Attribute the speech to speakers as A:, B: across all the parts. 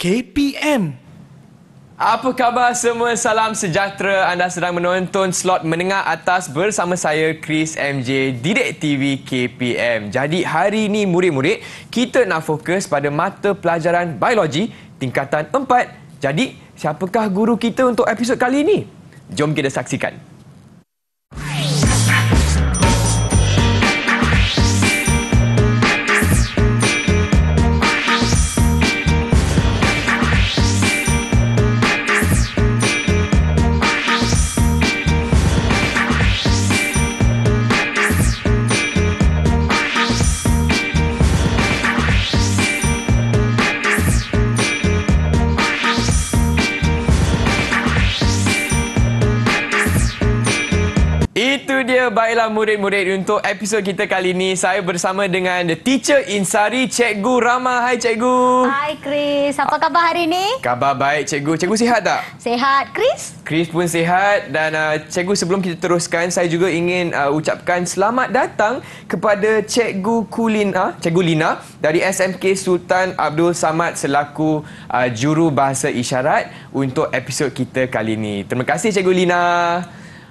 A: KPM. Apa khabar semua? Salam sejahtera. Anda sedang menonton slot menengah atas bersama saya Chris MJ Didik TV KPM. Jadi hari ini murid-murid, kita nak fokus pada mata pelajaran biologi tingkatan 4. Jadi, siapakah guru kita untuk episod kali ini? Jom kita saksikan. baiklah murid-murid untuk episod kita kali ini saya bersama dengan the teacher Insari Cikgu Rama. Hai Cikgu. Hai
B: Chris. Apa khabar hari ini?
A: Khabar baik Cikgu. Cikgu sihat tak? Sihat Chris. Chris pun sihat dan uh, Cikgu sebelum kita teruskan saya juga ingin uh, ucapkan selamat datang kepada Cikgu Kulina, Cikgu Lina dari SMK Sultan Abdul Samad selaku uh, juru bahasa isyarat untuk episod kita kali ini. Terima kasih Cikgu Lina.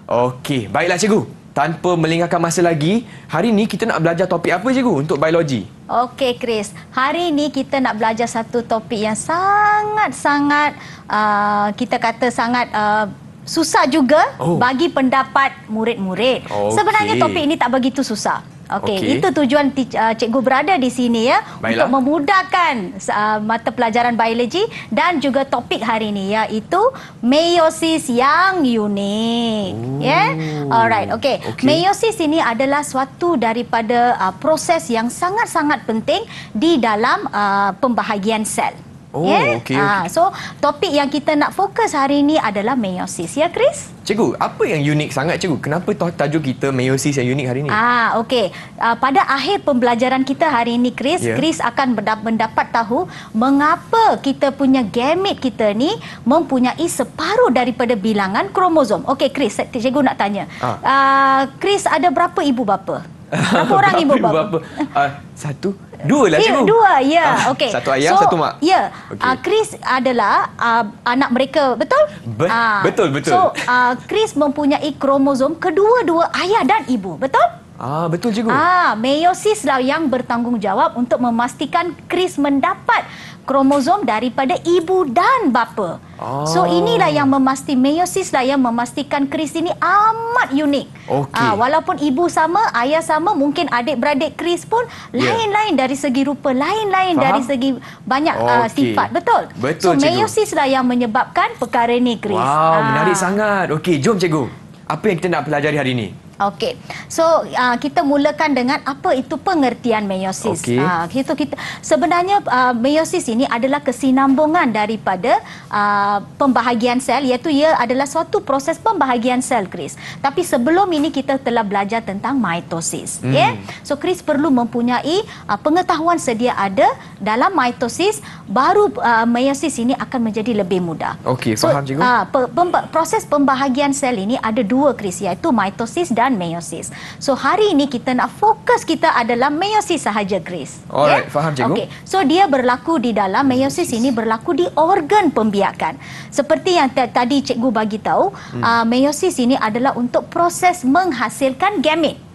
A: Okey, baiklah cikgu tanpa melengahkan masa lagi, hari ini kita nak belajar topik apa cikgu untuk biologi?
B: Okey Chris, hari ini kita nak belajar satu topik yang sangat-sangat uh, kita kata sangat uh, susah juga oh. bagi pendapat murid-murid. Okay. Sebenarnya topik ini tak begitu susah. Okey, okay. itu tujuan uh, cikgu berada di sini ya Baiklah. untuk memudahkan uh, mata pelajaran biologi dan juga topik hari ini iaitu meiosis yang unik. Oh. Ya. Yeah? Alright, okey. Okay. Meiosis ini adalah suatu daripada uh, proses yang sangat-sangat penting di dalam uh, pembahagian sel. Oh, yeah? okay. Ha, so topik yang kita nak fokus hari ini adalah meiosis ya, Chris.
A: Cikgu, apa yang unik sangat cikgu? Kenapa tajuk kita meiosis yang unik hari ini?
B: Ah, ha, okey. Uh, ah, pada akhir pembelajaran kita hari ini, Chris, yeah. Chris akan mendapat tahu mengapa kita punya gamet kita ni mempunyai separuh daripada bilangan kromosom. Okay, Chris, cikgu nak tanya. ha. uh, Chris ada berapa ibu bapa? Berapa orang ibu bapa? Ibu
A: bapa? Uh, satu. Dua lah ya, cikgu. Ya, dua. Ya. Ah,
B: okay. Satu ayah, so, satu mak. Ya. Okay. Uh, ah, Chris adalah uh, anak mereka. Betul? Be uh, betul, betul. So, uh, Chris mempunyai kromosom kedua-dua ayah dan ibu. Betul?
A: Ah Betul, cikgu. Ah,
B: meiosis lah yang bertanggungjawab untuk memastikan Chris mendapat kromosom daripada ibu dan bapa.
A: Oh. So ah. inilah yang
B: memasti meiosis lah yang memastikan Kris ini amat unik. Okay. Ha, ah, walaupun ibu sama, ayah sama, mungkin adik-beradik Kris pun ya. lain-lain yeah. dari segi rupa, lain-lain dari segi banyak ah, okay. uh, sifat. Betul? Betul, So meiosis lah yang menyebabkan perkara ni, Kris. Wow, ha. menarik
A: sangat. Okey, jom cikgu. Apa yang kita nak pelajari hari ini?
B: Okey. So uh, kita mulakan dengan apa itu pengertian meiosis. Okay. Uh, ah, itu kita sebenarnya uh, meiosis ini adalah kesinambungan daripada uh, pembahagian sel iaitu ia adalah suatu proses pembahagian sel Chris. Tapi sebelum ini kita telah belajar tentang mitosis. Hmm. Yeah? So Chris perlu mempunyai uh, pengetahuan sedia ada dalam mitosis baru uh, meiosis ini akan menjadi lebih mudah.
A: Okey, faham so, cikgu? Uh,
B: pe- pem- proses pembahagian sel ini ada dua Chris iaitu mitosis dan dan meiosis. So hari ini kita nak fokus kita adalah meiosis sahaja Grace.
A: Alright, okay? Ya? faham cikgu. Okay.
B: So dia berlaku di dalam meiosis ini berlaku di organ pembiakan. Seperti yang tadi cikgu bagi tahu, hmm. uh, meiosis ini adalah untuk proses menghasilkan gamet.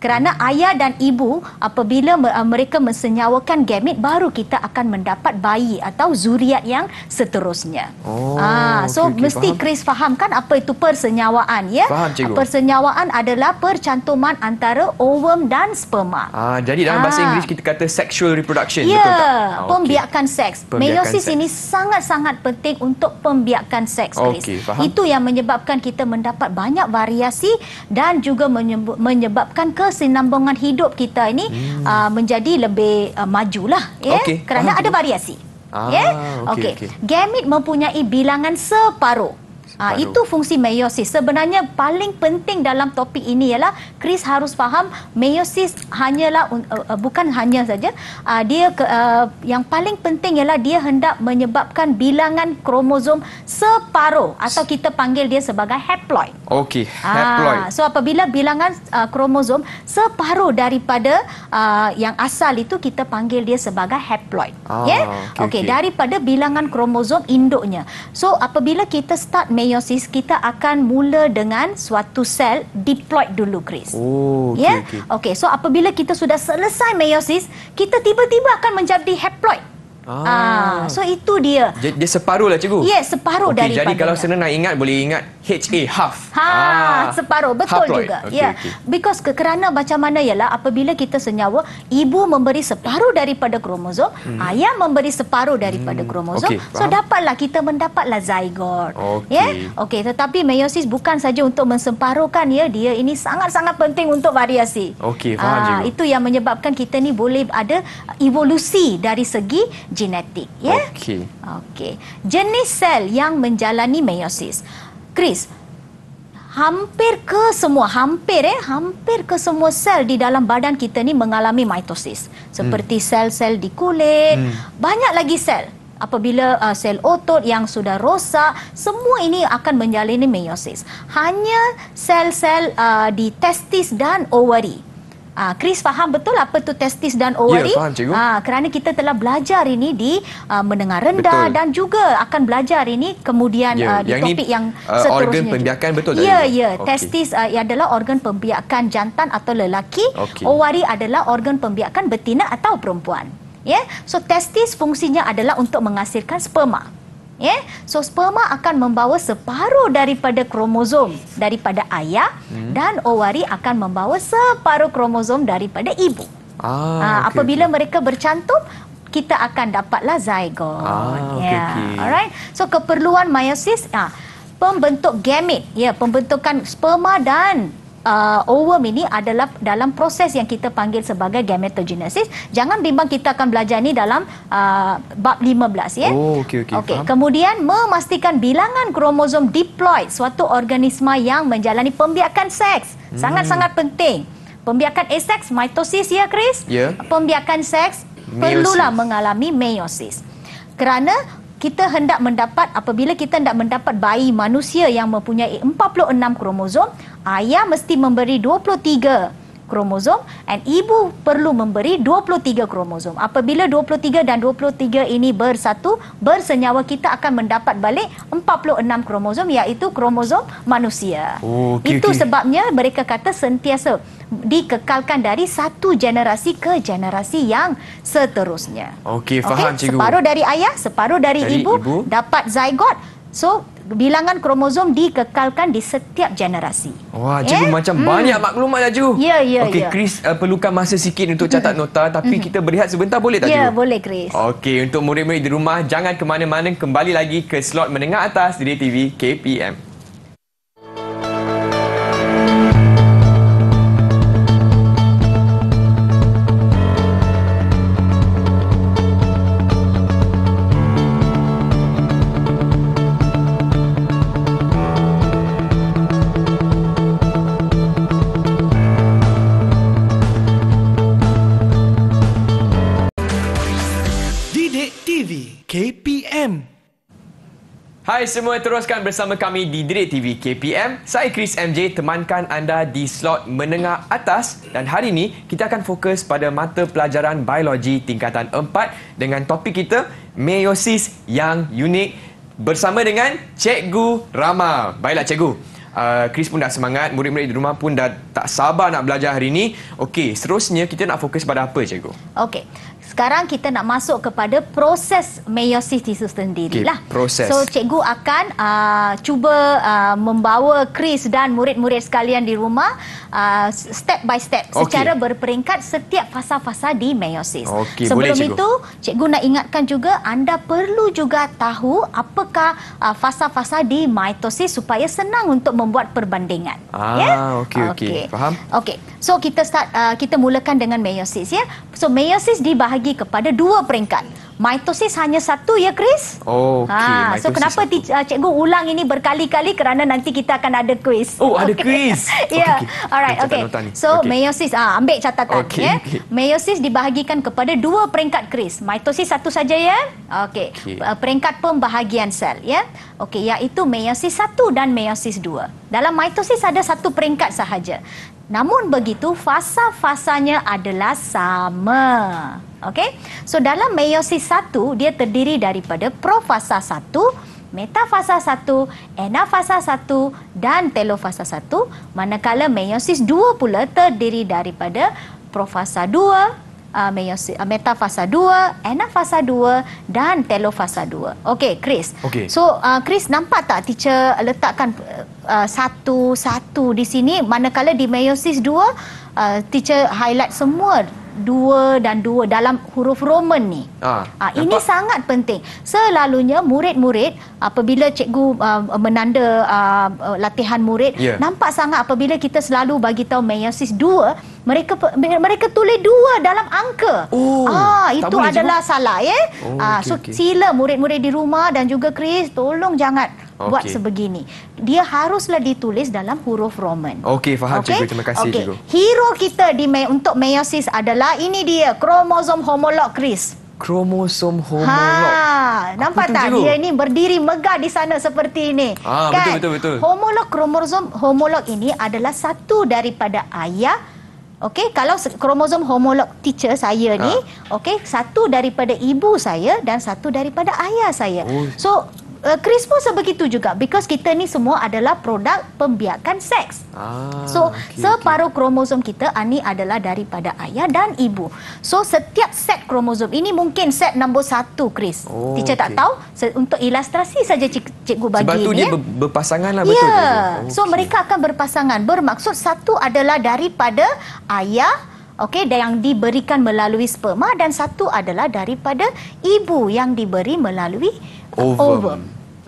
B: Kerana ayah dan ibu apabila uh, mereka mensenyawakan gamet baru kita akan mendapat bayi atau zuriat yang seterusnya.
C: Oh. Ah, so okay, mesti faham. Chris
B: faham kan apa itu persenyawaan ya? Faham, cikgu. Persenyawaan adalah percantuman antara ovum dan sperma.
A: Ah, jadi dalam ah. bahasa Inggeris kita kata sexual reproduction yeah, betul ya, tak? Ya, pembiakan
B: seks. Meiosis ini sangat-sangat penting untuk pembiakan seks Chris. Okay, Itu yang menyebabkan kita mendapat banyak variasi dan juga menyebabkan ke kesinambungan hidup kita ini hmm. uh, menjadi lebih uh, majulah ya okay. kerana Faham ada variasi. Ya. Ah, ya. Yeah? Okey. Okay. Okay. Gamit mempunyai bilangan separuh. Ah, itu fungsi meiosis. Sebenarnya paling penting dalam topik ini ialah Chris harus faham meiosis hanyalah uh, bukan hanya saja uh, dia uh, yang paling penting ialah dia hendak menyebabkan bilangan kromosom separuh atau kita panggil dia sebagai haploid.
A: Okey, ah, haploid. Ah,
B: so apabila bilangan uh, kromosom separuh daripada uh, yang asal itu kita panggil dia sebagai haploid. Ah, yeah? Okey, okay, okay. daripada bilangan kromosom induknya. So apabila kita start meiosis meiosis kita akan mula dengan suatu sel diploid dulu Chris.
C: Oh, okay, yeah? okay.
B: okay, so apabila kita sudah selesai meiosis, kita tiba-tiba akan menjadi haploid.
A: Ah. ah,
B: So itu dia
A: Dia, dia separuh lah cikgu Ya yeah, separuh okay, daripada Jadi kalau sana nak ingat Boleh ingat H A half ha, ah. Separuh betul Haploid. juga okay, yeah. okay.
B: Because ke, kerana macam mana ialah Apabila kita senyawa Ibu memberi separuh daripada kromosom hmm. Ayah memberi separuh daripada hmm. kromosom okay, So faham. dapatlah kita mendapatlah zygote okay. Yeah? Okay, Tetapi meiosis bukan saja untuk mensemparuhkan ya Dia ini sangat-sangat penting untuk variasi
A: okay, faham ah, Itu
B: yang menyebabkan kita ni boleh ada evolusi Dari segi genetik ya. Okey. Okey. Jenis sel yang menjalani meiosis. Chris hampir ke semua hampir eh hampir ke semua sel di dalam badan kita ni mengalami mitosis seperti hmm. sel-sel di kulit hmm. banyak lagi sel apabila uh, sel otot yang sudah rosak semua ini akan menjalani meiosis hanya sel-sel uh, di testis dan ovari Ah, Chris faham betul apa tu testis dan ovari? E? Ya, faham cikgu. Ah, kerana kita telah belajar ini di uh, mendengar rendah betul. dan juga akan belajar ini kemudian ya, uh, di yang topik ini, yang uh, seterusnya. Organ pembiakan betul tak? Ya, ya. Okay. Testis uh, adalah organ pembiakan jantan atau lelaki. Okay. Ovari e adalah organ pembiakan betina atau perempuan. Ya, yeah? So testis fungsinya adalah untuk menghasilkan sperma ya so sperma akan membawa separuh daripada kromosom daripada ayah hmm. dan ovari akan membawa separuh kromosom daripada ibu
C: ah, uh, ah, okay, apabila
B: mereka bercantum kita akan dapatlah zygote ah, ya okay, alright so keperluan meiosis uh, pembentuk gamet ya pembentukan sperma dan uh, ovum ini adalah dalam proses yang kita panggil sebagai gametogenesis. Jangan bimbang kita akan belajar ni dalam uh, bab 15 ya. Yeah? Oh, okey okey. Okay kemudian memastikan bilangan kromosom diploid suatu organisma yang menjalani pembiakan seks. Hmm. Sangat-sangat hmm. penting. Pembiakan aseks mitosis ya, Chris? Yeah. Pembiakan seks meiosis. perlulah mengalami meiosis. Kerana kita hendak mendapat apabila kita hendak mendapat bayi manusia yang mempunyai 46 kromosom, ayah mesti memberi 23 kromosom dan ibu perlu memberi 23 kromosom. Apabila 23 dan 23 ini bersatu, bersenyawa kita akan mendapat balik 46 kromosom iaitu kromosom manusia.
A: Oh, okay, Itu okay.
B: sebabnya mereka kata sentiasa dikekalkan dari satu generasi ke generasi yang seterusnya.
A: Okey, faham okay? cikgu. Separuh
B: dari ayah, separuh dari, dari ibu, ibu dapat zygote. So, bilangan kromosom dikekalkan di setiap generasi.
A: Wah, cikgu yeah? macam hmm. banyak maklumat lah, cikgu. Ya, yeah, ya, yeah, Okey, yeah. Chris uh, eh, perlukan masa sikit untuk hmm. catat nota, tapi hmm. kita berehat sebentar boleh tak, cikgu? Ya, boleh, Chris. Okey, untuk murid-murid di rumah, jangan ke mana-mana, kembali lagi ke slot menengah atas di DTV KPM. Hai semua, teruskan bersama kami di Direct TV KPM. Saya Chris MJ, temankan anda di slot menengah atas. Dan hari ini, kita akan fokus pada mata pelajaran biologi tingkatan 4 dengan topik kita, meiosis yang unik bersama dengan Cikgu Rama. Baiklah Cikgu. Uh, Chris pun dah semangat, murid-murid di rumah pun dah tak sabar nak belajar hari ini. Okey, seterusnya kita nak fokus pada apa Cikgu?
B: Okey, sekarang kita nak masuk kepada proses meiosis tisu sendiri lah. proses. So cikgu akan uh, cuba uh, membawa Chris dan murid-murid sekalian di rumah uh, step by step okay. secara berperingkat setiap fasa-fasa di meiosis. Okay, Sebelum boleh, cikgu. itu, cikgu nak ingatkan juga anda perlu juga tahu apakah uh, fasa-fasa di mitosis supaya senang untuk membuat perbandingan.
A: Ah, yeah? okey okey. Okay. Faham?
B: Okey. So kita start uh, kita mulakan dengan meiosis ya. So meiosis dibahagi lagi kepada dua peringkat mitosis hanya satu ya Chris? Oh, okay. ha, So kenapa t- ah, cikgu ulang ini berkali-kali kerana nanti kita akan ada quiz. Oh, ada okay. quiz. ya. Yeah. Okay, okay. Alright, okay. So okay. meiosis ah ha, ambil catatan okay, ya. Okay. Meiosis dibahagikan kepada dua peringkat Chris. Mitosis satu saja ya. Okey. Okay. Eh, peringkat pembahagian sel ya. Okey, iaitu meiosis satu dan meiosis dua. Dalam mitosis ada satu peringkat sahaja. Namun begitu fasa-fasanya adalah sama. Okey. So dalam meiosis satu dia terdiri daripada profasa satu, metafasa satu, enafasa satu dan telofasa satu. Manakala meiosis dua pula terdiri daripada profasa dua, ah, meiosis, ah, metafasa dua, enafasa dua dan telofasa dua. Okey, Chris. Okay. So, uh, Chris nampak tak teacher letakkan satu-satu uh, di sini manakala di meiosis dua, uh, teacher highlight semua dua dan dua dalam huruf Roman ni.
C: Ah ha, ini
B: sangat penting. Selalunya murid-murid apabila cikgu uh, menanda uh, latihan murid yeah. nampak sangat apabila kita selalu bagi tahu meiosis dua mereka mereka tulis dua dalam angka. Oh, ah itu adalah cikgu. salah ya. Eh? Oh, ah okay, so okay. sila murid-murid di rumah dan juga Chris tolong jangan okay. buat sebegini. Dia haruslah ditulis dalam huruf Roman.
A: Okey, faham okay? cikgu. Terima kasih okay. cikgu.
B: Hero kita di me- untuk meiosis adalah ini dia, kromosom ha, homolog Chris. Kromosom homolog. Ha, nampak tak cikgu? dia ini berdiri megah di sana seperti ini. Ha, kan? betul betul betul. Homolog kromosom homolog ini adalah satu daripada ayah Okey, kalau kromosom homolog teacher saya ni, ha. okey, satu daripada ibu saya dan satu daripada ayah saya. Oh. So, uh, eh, CRISPR sebegitu juga because kita ni semua adalah produk pembiakan seks. Ah, so, okay, separuh okay. kromosom kita ni adalah daripada ayah dan ibu. So, setiap set kromosom ini mungkin set nombor satu,
A: Chris. Oh, Teacher okay. tak tahu.
B: Se- untuk ilustrasi saja cik- cikgu bagi Sebab ini. tu dia ya.
A: berpasangan lah betul. Ya. Yeah. Okay. So,
B: mereka akan berpasangan. Bermaksud satu adalah daripada ayah Okey, yang diberikan melalui sperma dan satu adalah daripada ibu yang diberi melalui ovum. ovum.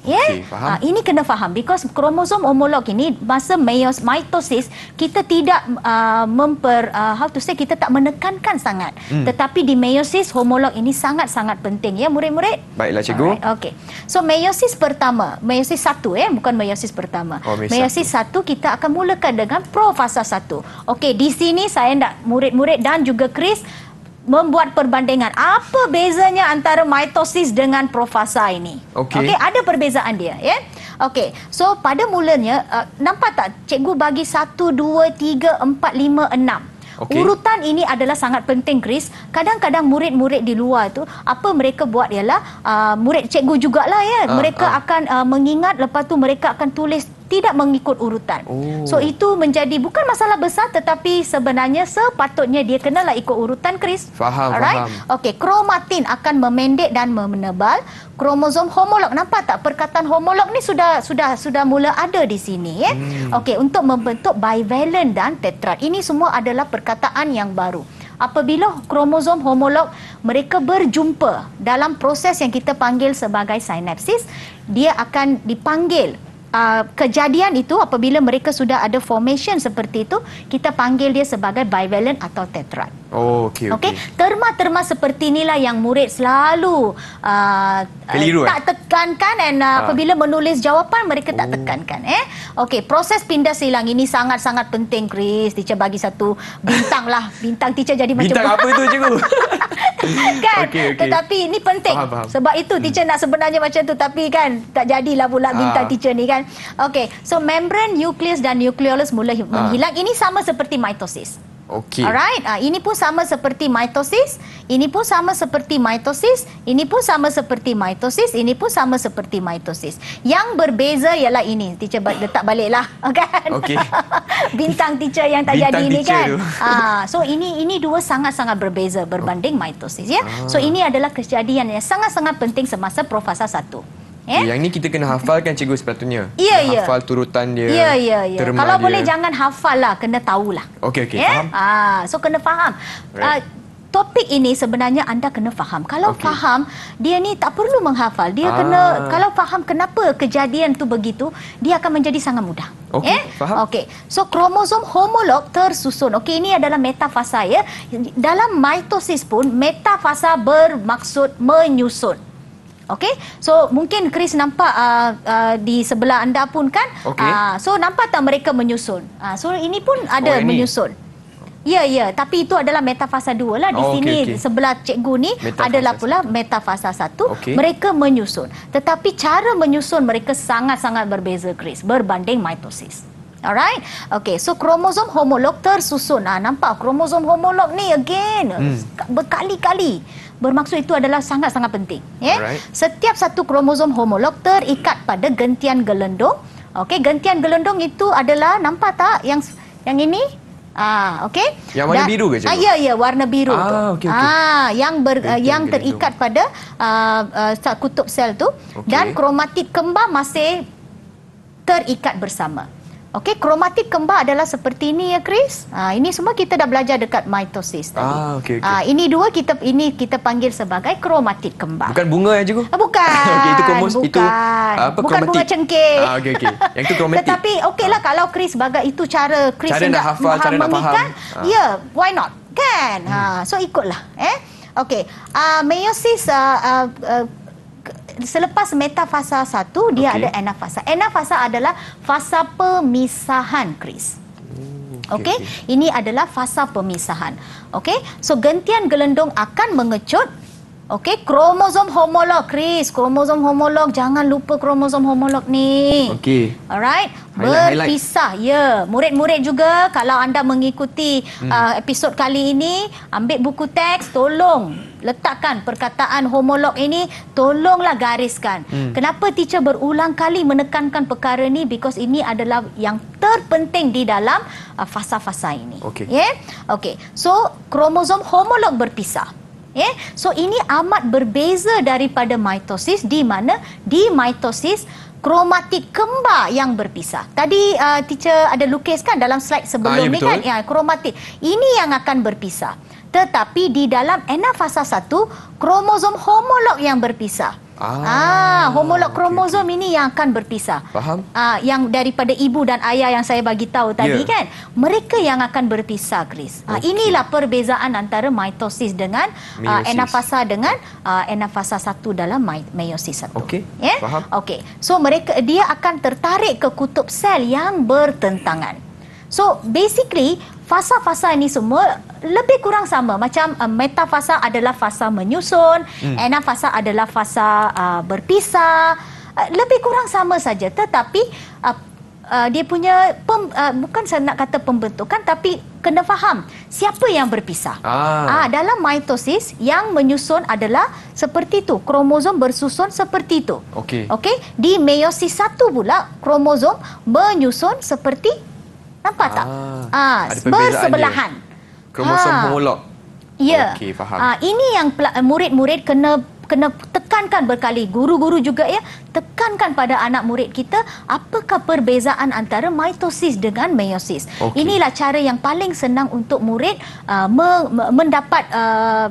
B: Ya. Yeah? Okay, uh, ah, ini kena faham because kromosom homolog ini masa meios, mitosis kita tidak uh, memper uh, how to say kita tak menekankan sangat. Hmm. Tetapi di meiosis homolog ini sangat-sangat penting ya murid-murid.
A: Baiklah cikgu. Alright,
B: okay. So meiosis pertama, meiosis satu eh? bukan meiosis pertama. Oh, meiosis satu. satu kita akan mulakan dengan profasa satu. Okey, di sini saya nak murid-murid dan juga Chris membuat perbandingan apa bezanya antara mitosis dengan profasa ini okey okay, ada perbezaan dia ya okey so pada mulanya uh, nampak tak cikgu bagi 1 2 3 4 5 6 Okay. Urutan ini adalah sangat penting Chris. Kadang-kadang murid-murid di luar tu apa mereka buat ialah uh, murid cikgu jugalah ya. Uh, mereka uh. akan uh, mengingat lepas tu mereka akan tulis tidak mengikut urutan. Oh. So itu menjadi bukan masalah besar tetapi sebenarnya sepatutnya dia kenalah ikut urutan Chris. Faham, Alright? faham. Okey, kromatin akan memendek dan menebal kromosom homolog. Nampak tak perkataan homolog ni sudah sudah sudah mula ada di sini eh. Hmm. Okey, untuk membentuk bivalent dan tetrad. Ini semua adalah perkataan yang baru. Apabila kromosom homolog mereka berjumpa dalam proses yang kita panggil sebagai sinapsis, dia akan dipanggil uh, kejadian itu apabila mereka sudah ada formation seperti itu kita panggil dia sebagai bivalent atau tetrad.
C: Oh, okey, okey. Okay?
B: Terma-terma seperti inilah yang murid selalu uh, eh, eh? tak tekankan dan uh, ha. apabila menulis jawapan, mereka tak oh. tekankan. Eh? Okey, proses pindah silang ini sangat-sangat penting, Chris. Teacher bagi satu bintang lah. Bintang teacher jadi macam... Bintang apa itu,
C: cikgu? kan? Okay, okay. Tetapi ini penting. Faham,
A: faham. Sebab
B: itu hmm. teacher nak sebenarnya macam tu. Tapi kan, tak jadilah pula ah. bintang ha. teacher ni kan. Okey, so membran nucleus dan nucleolus mula ha. menghilang. Ini sama seperti mitosis. Okey. Alright, uh, ini pun sama seperti mitosis, ini pun sama seperti mitosis, ini pun sama seperti mitosis, ini pun sama seperti mitosis. Yang berbeza ialah ini. Teacher letak baliklah, oh, kan? okay? Bintang teacher yang tak jadi ini kan. Ah, uh, so ini ini dua sangat-sangat berbeza berbanding mitosis ya. Ah. So ini adalah kejadian yang sangat-sangat penting semasa profasa satu.
A: Ya? Yang ni kita kena hafal kan cikgu sepatutnya. Ya, ya. Hafal turutan dia. Ya, ya, ya. Kalau dia. boleh jangan
B: hafal lah, kena tahulah. Okey, okey, ya? faham. Ah, so kena faham. Right. Uh, Topik ini sebenarnya anda kena faham. Kalau okay. faham, dia ni tak perlu menghafal. Dia ah. kena kalau faham kenapa kejadian tu begitu, dia akan menjadi sangat mudah. Okey, eh? faham. Okey. So kromosom homolog tersusun. Okey, ini adalah metafasa ya. Dalam mitosis pun metafasa bermaksud menyusun. Okay, so mungkin Chris nampak uh, uh, di sebelah anda pun kan. Okay. Uh, ah, so nampak tak mereka menyusun? Uh, so ini pun ada oh, menyusun. Ini. Ya, ya. Tapi itu adalah metafasa dua lah. Di oh, sini okay, okay. sebelah cikgu ni metafasa adalah pula satu. metafasa satu. Okay. Mereka menyusun. Tetapi cara menyusun mereka sangat-sangat berbeza, Chris. Berbanding mitosis. Alright? Okay. So, kromosom homolog tersusun. Ha, nampak kromosom homolog ni again. Hmm. Berkali-kali. Bermaksud itu adalah sangat-sangat penting. Yeah? Right. Setiap satu kromosom homolog terikat pada gentian gelendong. Okey, gentian gelendong itu adalah nampak tak yang yang ini? Ah, okey. Yang warna Dan, biru ke? Ah, ya, ya, warna biru. Ah, okey, okey. Ah, yang ber, uh, yang terikat pada uh, uh, kutub sel tu. Okay. Dan kromatid kembar masih terikat bersama. Okey, kromatik kembar adalah seperti ini ya Chris. Ha, ini semua kita dah belajar dekat mitosis tadi. Ah, okey. okay. Ha, ini dua kita ini kita panggil sebagai kromatik kembar.
A: Bukan bunga ya juga? Ah, ha, bukan. okay, itu komos, bukan. itu apa bukan kromatik. bunga cengkeh. Ah, okey, okey. Yang itu kromatik. Tetapi
B: okeylah ha. kalau Chris bagai itu cara Chris cara nak hafal, cara nak faham. Ha. Ya, why not? Kan? Ha, hmm. so ikutlah. Eh? Okey, uh, meiosis uh, uh, uh, selepas metafasa 1 okay. dia ada anafasa. Anafasa adalah fasa pemisahan, Chris. Hmm, okey, okay. ini adalah fasa pemisahan. Okey, so gentian gelendong akan mengecut Okey, kromosom homolog, Chris. Kromosom homolog, jangan lupa kromosom homolog ni. Okey. Alright. Berpisah, ya. Yeah. Murid-murid juga, kalau anda mengikuti hmm. uh, episod kali ini, ambil buku teks, tolong letakkan perkataan homolog ini, tolonglah gariskan. Hmm. Kenapa teacher berulang kali menekankan perkara ni? Because ini adalah yang terpenting di dalam uh, fasa-fasa ini. Okey. Yeah? Okey. So, kromosom homolog berpisah. Yeah? So ini amat berbeza daripada mitosis di mana di mitosis kromatid kembar yang berpisah. Tadi uh, teacher ada lukiskan dalam slide sebelum ah, ya, ni kan ya kromatid. Ini yang akan berpisah. Tetapi di dalam anafasa 1 kromosom homolog yang berpisah. Ah, ah homolog okay, kromosom okay. ini yang akan berpisah. Faham? Ah, yang daripada ibu dan ayah yang saya bagi tahu tadi yeah. kan, mereka yang akan berpisah, Chris. Okay. Ah, inilah perbezaan antara mitosis dengan uh, ah, anafasa dengan uh, ah, anafasa satu dalam meiosis
C: satu. Okey. Yeah? Faham?
B: Okey. So mereka dia akan tertarik ke kutub sel yang bertentangan. So basically fasa-fasa ni semua lebih kurang sama macam uh, metafasa adalah fasa menyusun hmm. ena adalah fasa uh, berpisah uh, lebih kurang sama saja tetapi uh, uh, dia punya pem, uh, bukan saya nak kata pembentukan tapi kena faham siapa yang berpisah ah uh, dalam mitosis yang menyusun adalah seperti itu kromosom bersusun seperti itu okey okey di meiosis satu pula kromosom menyusun seperti Nampak tak? Ah, ah bersebelahan.
A: Kromosom homolog. Ah. Ya. Okey, faham. Ah,
B: ini yang murid-murid kena kena tekankan berkali guru-guru juga ya tekankan pada anak murid kita apakah perbezaan antara mitosis dengan meiosis okay. inilah cara yang paling senang untuk murid uh, me mendapat uh,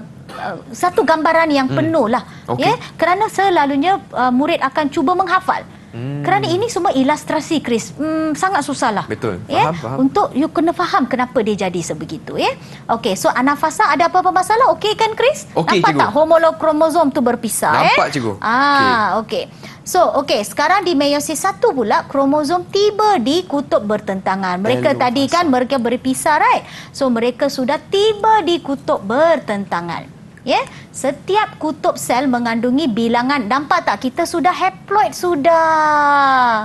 B: satu gambaran yang hmm. penuh lah okay. ya kerana selalunya uh, murid akan cuba menghafal Hmm. Kerana ini semua ilustrasi Chris. Hmm, sangat susahlah. Betul. Ya? Faham, yeah? faham. Untuk you kena faham kenapa dia jadi sebegitu, ya. Yeah? Okey, so anafasa ada apa-apa masalah? Okay kan Chris? Okay, Nampak cikgu. tak homolokromosom tu berpisah, eh? Nampak, eh? cikgu. Ah, okey. Okay. So, okay. sekarang di meiosis satu pula kromosom tiba di kutub bertentangan. Mereka Hello, tadi masa. kan mereka berpisah, right? So, mereka sudah tiba di kutub bertentangan ya setiap kutub sel mengandungi bilangan nampak tak kita sudah haploid sudah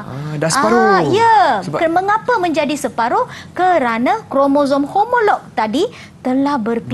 B: ah, dah separuh ah, ya Sebab... mengapa menjadi separuh kerana kromosom homolog tadi telah berpisah,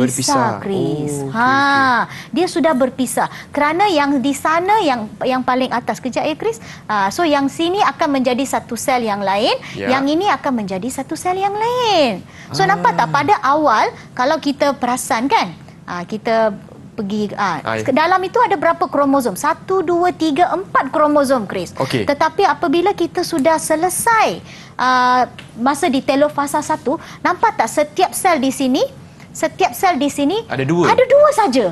B: berpisah. Chris. Oh, ha, okay, okay. dia sudah berpisah. Kerana yang di sana yang yang paling atas kejap ya Chris. Uh, ah, so yang sini akan menjadi satu sel yang lain, yeah. yang ini akan menjadi satu sel yang lain. So ah. nampak tak pada awal kalau kita perasan kan? Uh, kita pergi uh, dalam itu ada berapa kromosom? Satu, dua, tiga, empat kromosom, Chris. Okay. Tetapi apabila kita sudah selesai uh, masa di telofasa satu, nampak tak setiap sel di sini, setiap sel di sini ada dua, ada dua saja.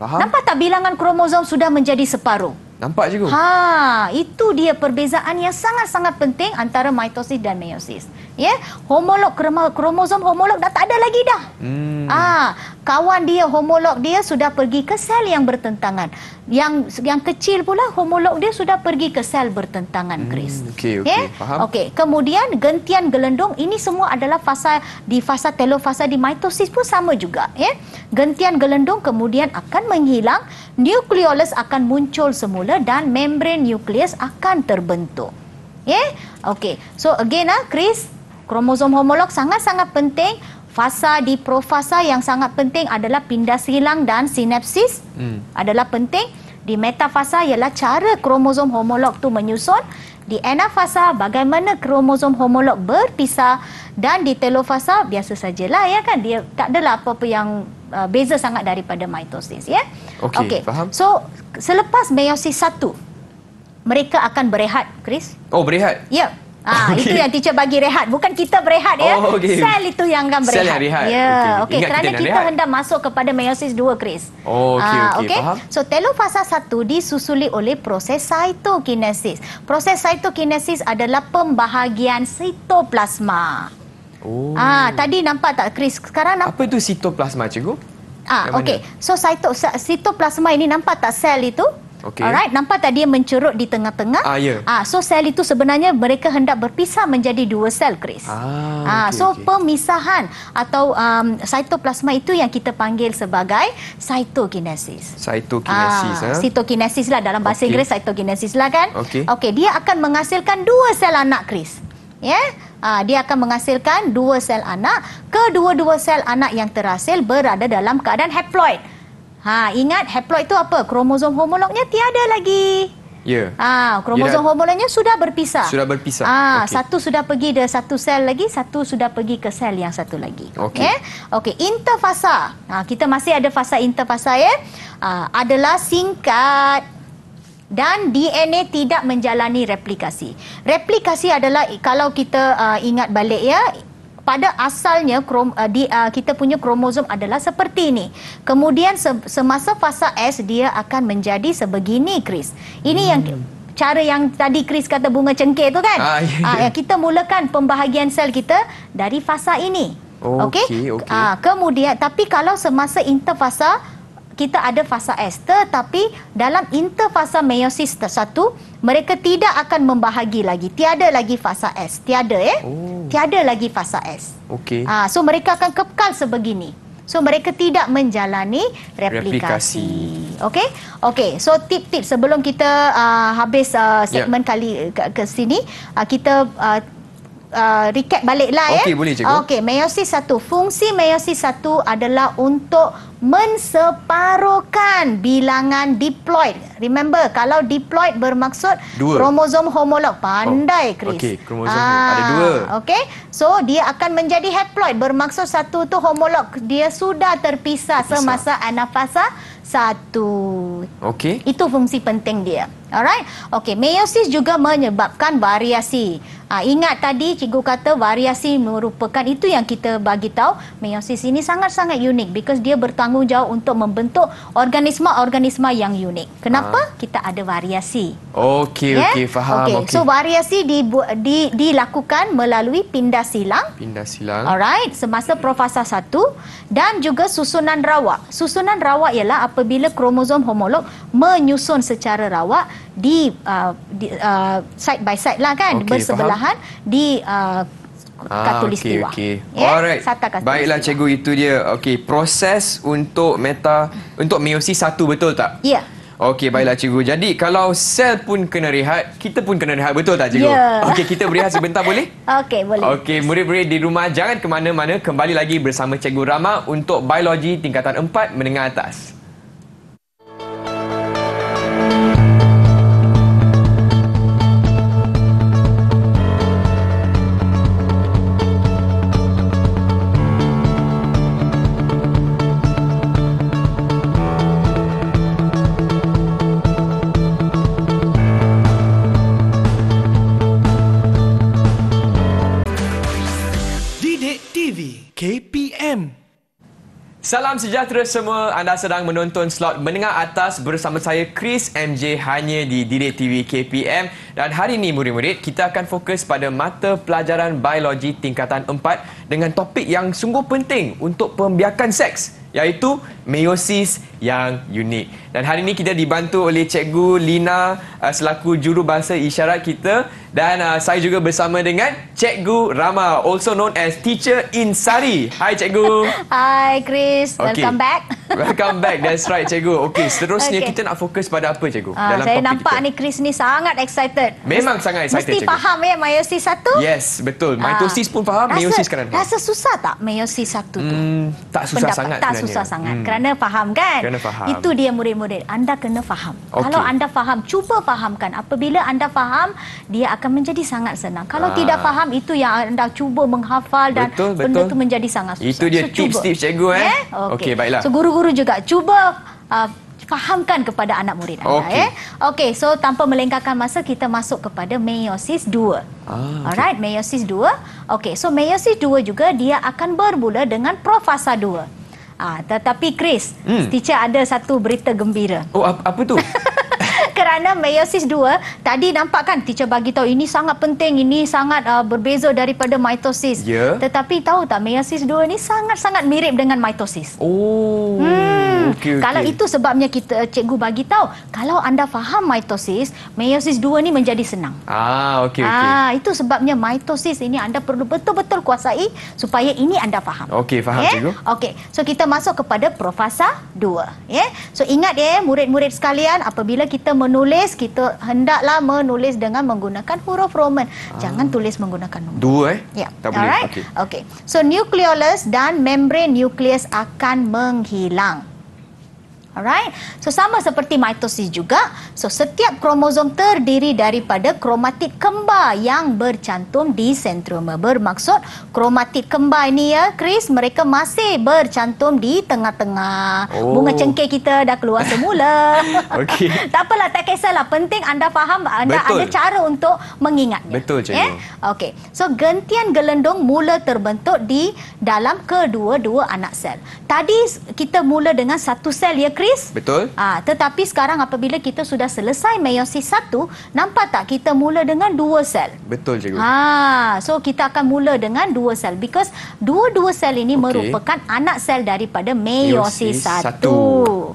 B: Faham? Nampak tak bilangan kromosom sudah menjadi separuh? Nampak juga. Ha, itu dia perbezaan yang sangat-sangat penting antara mitosis dan meiosis. Ya, homolog kromosom homolog dah tak ada lagi dah. Hmm. Ah, kawan dia homolog dia sudah pergi ke sel yang bertentangan. Yang yang kecil pula homolog dia sudah pergi ke sel bertentangan, hmm, Chris. Hmm, okay, okay, ya? faham. Okay, kemudian gentian gelendung ini semua adalah fasa di fasa telofasa di mitosis pun sama juga. Ya, gentian gelendung kemudian akan menghilang, nukleolus akan muncul semula dan membran nukleus akan terbentuk. Yeah? Okay. So again, ah, Chris, kromosom homolog sangat-sangat penting fasa di profasa yang sangat penting adalah pindah silang dan sinapsis hmm. adalah penting di metafasa ialah cara kromosom homolog tu menyusun di anafasa bagaimana kromosom homolog berpisah dan di telofasa biasa sajalah ya kan dia tak adalah apa-apa yang uh, beza sangat daripada mitosis ya okey okay. faham so selepas meiosis 1 mereka akan berehat chris oh berehat ya yeah. Ah, okay. Itu yang teacher bagi rehat. Bukan kita berehat ya. Oh, okay. Sel itu yang akan berehat. Sel yang rehat. Yeah. Okay. Okay. Kerana kita, kita hendak masuk kepada meiosis 2, Chris. Oh, okay, ah, okay. Okay. So, telofasa 1 disusuli oleh proses cytokinesis. Proses cytokinesis adalah pembahagian sitoplasma. Oh. Ah, tadi nampak tak Chris? Sekarang nampak. Apa itu
A: sitoplasma, cikgu?
B: Ah, okay. So, cyto, sitoplasma ini nampak tak sel itu?
C: Okay.
A: Alright,
B: nampak tak dia mencerut di tengah-tengah? Ah, yeah. ah, so sel itu sebenarnya mereka hendak berpisah menjadi dua sel, Chris. Ah,
A: ah okay, so
B: okay. pemisahan atau um, cytoplasma itu yang kita panggil sebagai sitokinesis.
A: Sitokinesis. ah, ha?
B: Cytokinesis lah dalam bahasa okay. Inggeris cytokinesis lah kan? Okay. Okay, dia akan menghasilkan dua sel anak, Chris. Ya? Yeah? Ah, dia akan menghasilkan dua sel anak. Kedua-dua sel anak yang terhasil berada dalam keadaan haploid. Ha, ingat haploid itu apa? Kromosom homolognya tiada lagi. Ya. Yeah. Ha, kromosom yeah. homolognya sudah berpisah. Sudah berpisah. Ha, okay. satu sudah pergi ke satu sel lagi, satu sudah pergi ke sel yang satu lagi. Okey. Yeah? Okey, interfasa. Ha, kita masih ada fasa interfasa ya. Ha, adalah singkat dan DNA tidak menjalani replikasi. Replikasi adalah kalau kita uh, ingat balik ya, pada asalnya krom, uh, di, uh, kita punya kromosom adalah seperti ini. Kemudian se- semasa fasa S dia akan menjadi sebegini, Chris. Ini hmm. yang cara yang tadi Chris kata bunga cengkeh itu kan? Ah, ya, ah, ya. Uh, kita mulakan pembahagian sel kita dari fasa ini. Okey. Okay? Okay. Uh, ah, kemudian tapi kalau semasa interfasa kita ada fasa S tetapi dalam interfasa meiosis satu mereka tidak akan membahagi lagi tiada lagi fasa S tiada eh oh. tiada lagi fasa S okey ha, so mereka akan kekal sebegini so mereka tidak menjalani replikasi, replikasi. okey okey so tip-tip sebelum kita uh, habis uh, segmen yeah. kali ke, ke sini uh, kita uh, uh, recap balik lah ya. Eh? Okey, boleh cikgu. Okey, meiosis satu. Fungsi meiosis satu adalah untuk menseparuhkan bilangan diploid. Remember, kalau diploid bermaksud dua. kromosom homolog. Pandai, oh. Chris. Okey, kromosom Aa, ada dua. Ah, okey, so dia akan menjadi haploid. Bermaksud satu tu homolog. Dia sudah terpisah, terpisah. semasa anafasa satu.
C: Okey. Itu
B: fungsi penting dia. Alright. Okey, meiosis juga menyebabkan variasi. Ha, ingat tadi cikgu kata variasi merupakan itu yang kita bagi tahu meiosis ini sangat-sangat unik because dia bertanggungjawab untuk membentuk organisma-organisma yang unik. Kenapa? Ha. Kita ada variasi.
A: Okey, yeah? okey, faham. Okey. Okay. So
B: variasi di, di, dilakukan melalui pindah silang.
A: Pindah silang. Alright,
B: semasa profasa 1 dan juga susunan rawak. Susunan rawak ialah apabila kromosom homolog menyusun secara rawak di, uh, di uh, side by side lah kan okay, bersebelahan faham? di uh,
A: Katulistiwa. Ah, okay, okay. Yeah? Alright. Baiklah cikgu itu dia. Okey, proses untuk meta untuk meiosis satu betul tak? Ya. Yeah. Okey, baiklah cikgu. Jadi kalau sel pun kena rehat, kita pun kena rehat betul tak cikgu? Ya. Yeah. Okey, kita berehat sebentar boleh?
B: Okey, boleh.
A: Okey, murid-murid di rumah jangan ke mana-mana, kembali lagi bersama cikgu Rama untuk biologi tingkatan 4 menengah atas. Salam sejahtera semua. Anda sedang menonton slot Mendengar Atas bersama saya Chris MJ hanya di Direk TV KPM. Dan hari ini murid-murid, kita akan fokus pada mata pelajaran biologi tingkatan 4 dengan topik yang sungguh penting untuk pembiakan seks iaitu meiosis yang unik. Dan hari ini kita dibantu oleh Cikgu Lina uh, selaku juru bahasa isyarat kita dan uh, saya juga bersama dengan Cikgu Rama also known as Teacher Insari. Hi Hai Cikgu. Hai
B: Chris, okay. welcome back. Welcome
A: back. That's right Cikgu. Okey, seterusnya okay. kita nak fokus pada apa Cikgu? Uh, dalam saya nampak
B: kita. ni Chris ni sangat excited. Memang mesti, sangat excited mesti Cikgu. faham ya meiosis satu? Yes,
A: betul. Mitosis pun faham, ah, meiosis kan. Rasa
B: susah tak meiosis satu tu? Hmm,
A: tak susah Pendapat, sangat tak sebenarnya. susah sangat. Hmm. Kerana kena
B: faham kan? Kena faham. Itu dia murid-murid. Anda kena faham. Okay. Kalau anda faham, cuba fahamkan. Apabila anda faham, dia akan menjadi sangat senang. Kalau Aa. Ah. tidak faham, itu yang anda cuba menghafal dan betul, betul. benda itu menjadi sangat susah. Itu dia so, tips-tips cikgu eh. Yeah? Okey, okay, baiklah. So, guru-guru juga cuba uh, fahamkan kepada anak murid anda okay. eh. Ya? Okey, so tanpa melengahkan masa kita masuk kepada meiosis 2.
C: Ah, okay. Alright,
B: meiosis 2. Okay. so meiosis 2 juga dia akan bermula dengan profasa 2. Ah, tetapi Chris, hmm. teacher ada satu berita gembira.
A: Oh, apa, apa tu?
B: Kerana meiosis 2, tadi nampak kan teacher bagi tahu ini sangat penting, ini sangat uh, berbeza daripada mitosis. Yeah. Tetapi tahu tak meiosis 2 ni sangat-sangat mirip dengan mitosis.
A: Oh. Hmm okay, kalau itu
B: sebabnya kita eh, cikgu bagi tahu kalau anda faham mitosis meiosis 2 ni menjadi senang
A: ah okey okey ah
B: itu sebabnya mitosis ini anda perlu betul-betul kuasai supaya ini anda faham
A: okey faham yeah? cikgu
B: okey so kita masuk kepada profasa 2 yeah? so ingat ya yeah, murid-murid sekalian apabila kita menulis kita hendaklah menulis dengan menggunakan huruf roman ah. jangan tulis menggunakan
A: nombor dua eh ya yeah. tak boleh okey
B: okey so nucleolus dan membrane nucleus akan menghilang Alright. So sama seperti mitosis juga. So setiap kromosom terdiri daripada kromatid kembar yang bercantum di sentroma. Bermaksud kromatid kembar ni ya, Chris, mereka masih bercantum di tengah-tengah. Oh. Bunga cengkeh kita dah keluar semula.
C: Okey.
B: tak apalah, tak kisahlah. Penting anda faham anda Betul. ada cara untuk mengingatnya. Betul, Cikgu. Yeah? Okey. So gentian gelendong mula terbentuk di dalam kedua-dua anak sel. Tadi kita mula dengan satu sel ya, Chris. Chris? Betul. Ah, tetapi sekarang apabila kita sudah selesai meiosis satu, nampak tak kita mula dengan dua sel? Betul cikgu. Ah, so kita akan mula dengan dua sel because dua-dua sel ini okay. merupakan anak sel daripada meiosis, satu. satu.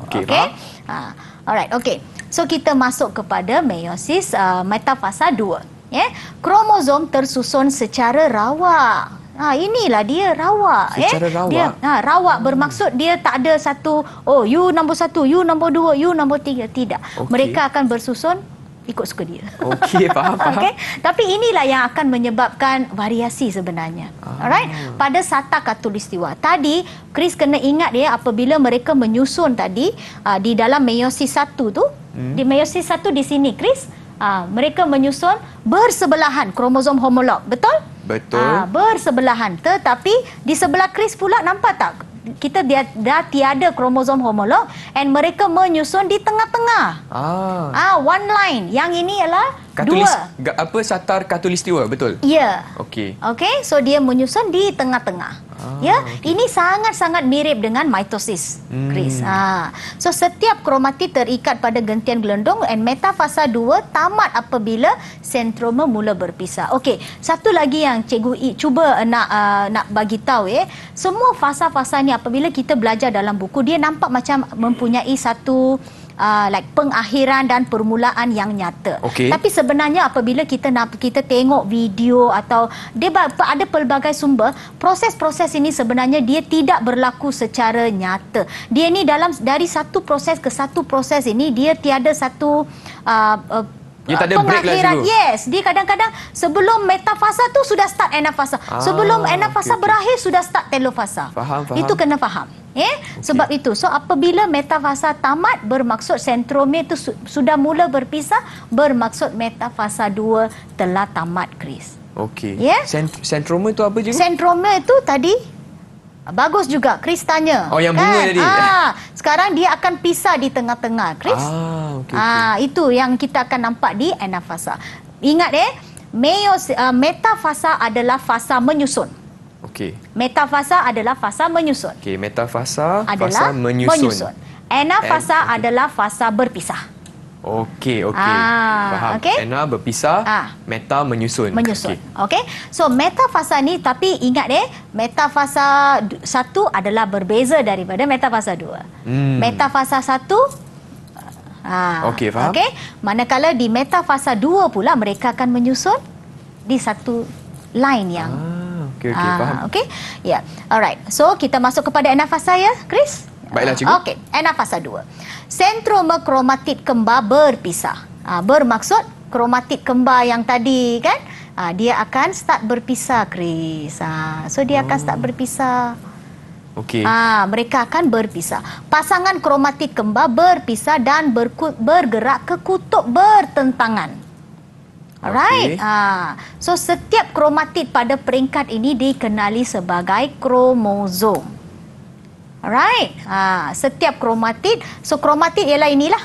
B: Okey. Okay? Ah, ha, alright, okey. So kita masuk kepada meiosis uh, metafasa dua. Yeah? Kromosom tersusun secara rawak. Ha, inilah dia rawak. Eh? Secara eh. rawak. Dia, ha, rawak hmm. bermaksud dia tak ada satu, oh you nombor satu, you nombor dua, you nombor tiga. Tidak. Okay. Mereka akan bersusun ikut suka dia. Okey, faham. faham. Okey. Tapi inilah yang akan menyebabkan variasi sebenarnya. Ah. Alright? Pada sata katulistiwa. Tadi Chris kena ingat dia apabila mereka menyusun tadi uh, di dalam meiosis satu tu, hmm. di meiosis satu di sini Chris, ha, mereka menyusun bersebelahan kromosom homolog betul betul ha, bersebelahan tetapi di sebelah kris pula nampak tak kita dia, dah tiada kromosom homolog and mereka menyusun di tengah-tengah
A: ah ha,
B: one line yang ini ialah Katulis,
A: dua. Apa satar katulistiwa, betul? Ya. Okey.
B: Okey, so dia menyusun di tengah-tengah. Ah, ya, okay. ini sangat-sangat mirip dengan mitosis, hmm. Chris. Ha. So setiap kromatid terikat pada gentian gelendong. and metafasa dua tamat apabila sentroma mula berpisah. Okey, satu lagi yang cikgu I, cuba nak uh, nak bagi tahu ya. Eh. Semua fasa-fasa ni apabila kita belajar dalam buku dia nampak macam mempunyai satu uh, like pengakhiran dan permulaan yang nyata. Okay. Tapi sebenarnya apabila kita nak kita tengok video atau dia ada pelbagai sumber, proses-proses ini sebenarnya dia tidak berlaku secara nyata. Dia ni dalam dari satu proses ke satu proses ini dia tiada satu uh, uh, dia tak ada pengakhiran. break lah dulu. Yes, dia kadang-kadang sebelum metafasa tu sudah start anafasa. Ah, sebelum anafasa okay, berakhir okay. sudah start telofasa. Faham, faham. Itu kena faham. Eh? Okay. Sebab itu, so apabila metafasa tamat bermaksud sentromia itu su- sudah mula berpisah, bermaksud metafasa dua telah tamat, Chris.
A: Okey. Yeah? Ya? sentromer sentromia itu apa je?
B: sentromer itu tadi Bagus juga Kristanya. Oh yang bunga kan? tadi. Ah, sekarang dia akan pisah di tengah-tengah Chris.
C: Ah,
B: okay, ah okay. itu yang kita akan nampak di anafasa. Ingat eh, meios, uh, ah, metafasa adalah fasa menyusun. Okay. Metafasa adalah fasa menyusun.
A: Okay, metafasa adalah fasa menyusun. menyusun.
B: Anafasa okay. adalah fasa berpisah.
A: Okey, okey. Ah, Faham. Okay. Anna berpisah, ah. meta menyusun. Menyusun.
B: Okey. Okay. So, metafasa ni tapi ingat eh, metafasa satu adalah berbeza daripada metafasa dua. Hmm. Metafasa satu... Ah, ah okey, faham. Okey. Manakala di meta fasa dua pula mereka akan menyusun di satu line yang... Ah,
C: okey, okey, ah, faham. Okey.
B: Yeah. Alright. So, kita masuk kepada enafasa ya, Chris. Baiklah cikgu. Okey, enda fasa 2. Sentroma kromatid kembar berpisah. Ah bermaksud kromatid kembar yang tadi kan? Ah dia akan start berpisah Chris. Ah so dia oh. akan start oh. berpisah. Okey. Ah mereka akan berpisah. Pasangan kromatid kembar berpisah dan berku- bergerak ke kutub bertentangan. Alright. Okay. Ah so setiap kromatid pada peringkat ini dikenali sebagai kromosom. Alright. Ha, setiap kromatid. So kromatid ialah inilah.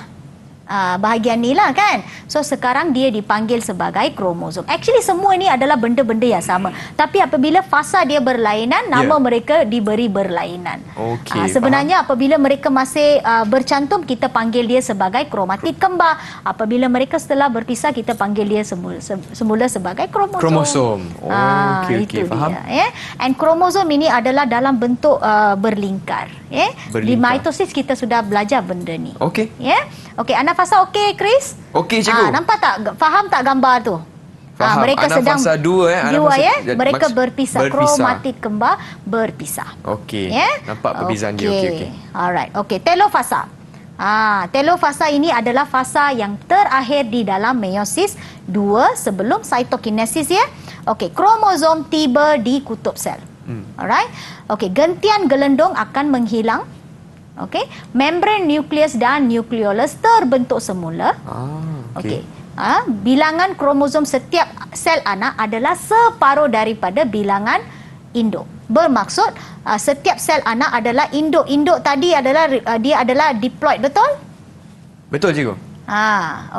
B: Ah, bahagian ni lah kan. So sekarang dia dipanggil sebagai kromosom. Actually semua ni adalah benda-benda yang sama. Tapi apabila fasa dia berlainan, ya. nama yeah. mereka diberi berlainan.
C: Okay, uh, ah, sebenarnya
B: faham. apabila mereka masih uh, bercantum, kita panggil dia sebagai kromatid kembar. Apabila mereka setelah berpisah, kita panggil dia semula, semula sebagai kromosom. Kromosom.
A: Oh, okay, uh, okay, itu faham. dia.
B: Yeah? And kromosom ini adalah dalam bentuk uh, berlingkar, yeah? berlingkar. Di mitosis kita sudah belajar benda ni. Okay. Yeah? Okay, anda Fasa okey Chris?
A: Okey ah, cikgu. Ha, nampak
B: tak faham tak gambar tu? Ah, faham. Ha, mereka Ana sedang fasa dua eh. Ana dua ya. Mereka berpisah. berpisah. Kromatik kembar berpisah.
A: Okey. Yeah? Nampak perbezaan okay. dia.
B: Okey. Okay. Alright. Okey. Telofasa. Ah, telofasa ini adalah fasa yang terakhir di dalam meiosis dua sebelum cytokinesis ya. Okey, kromosom tiba di kutub sel. Hmm. Alright. Okey, gentian gelendong akan menghilang Okey, membran nucleus dan nucleolus terbentuk semula. Ah, okey. Okay. Ha, ah, bilangan kromosom setiap sel anak adalah separuh daripada bilangan induk. Bermaksud uh, setiap sel anak adalah induk. Induk tadi adalah uh, dia adalah diploid, betul? Betul cikgu. Ha,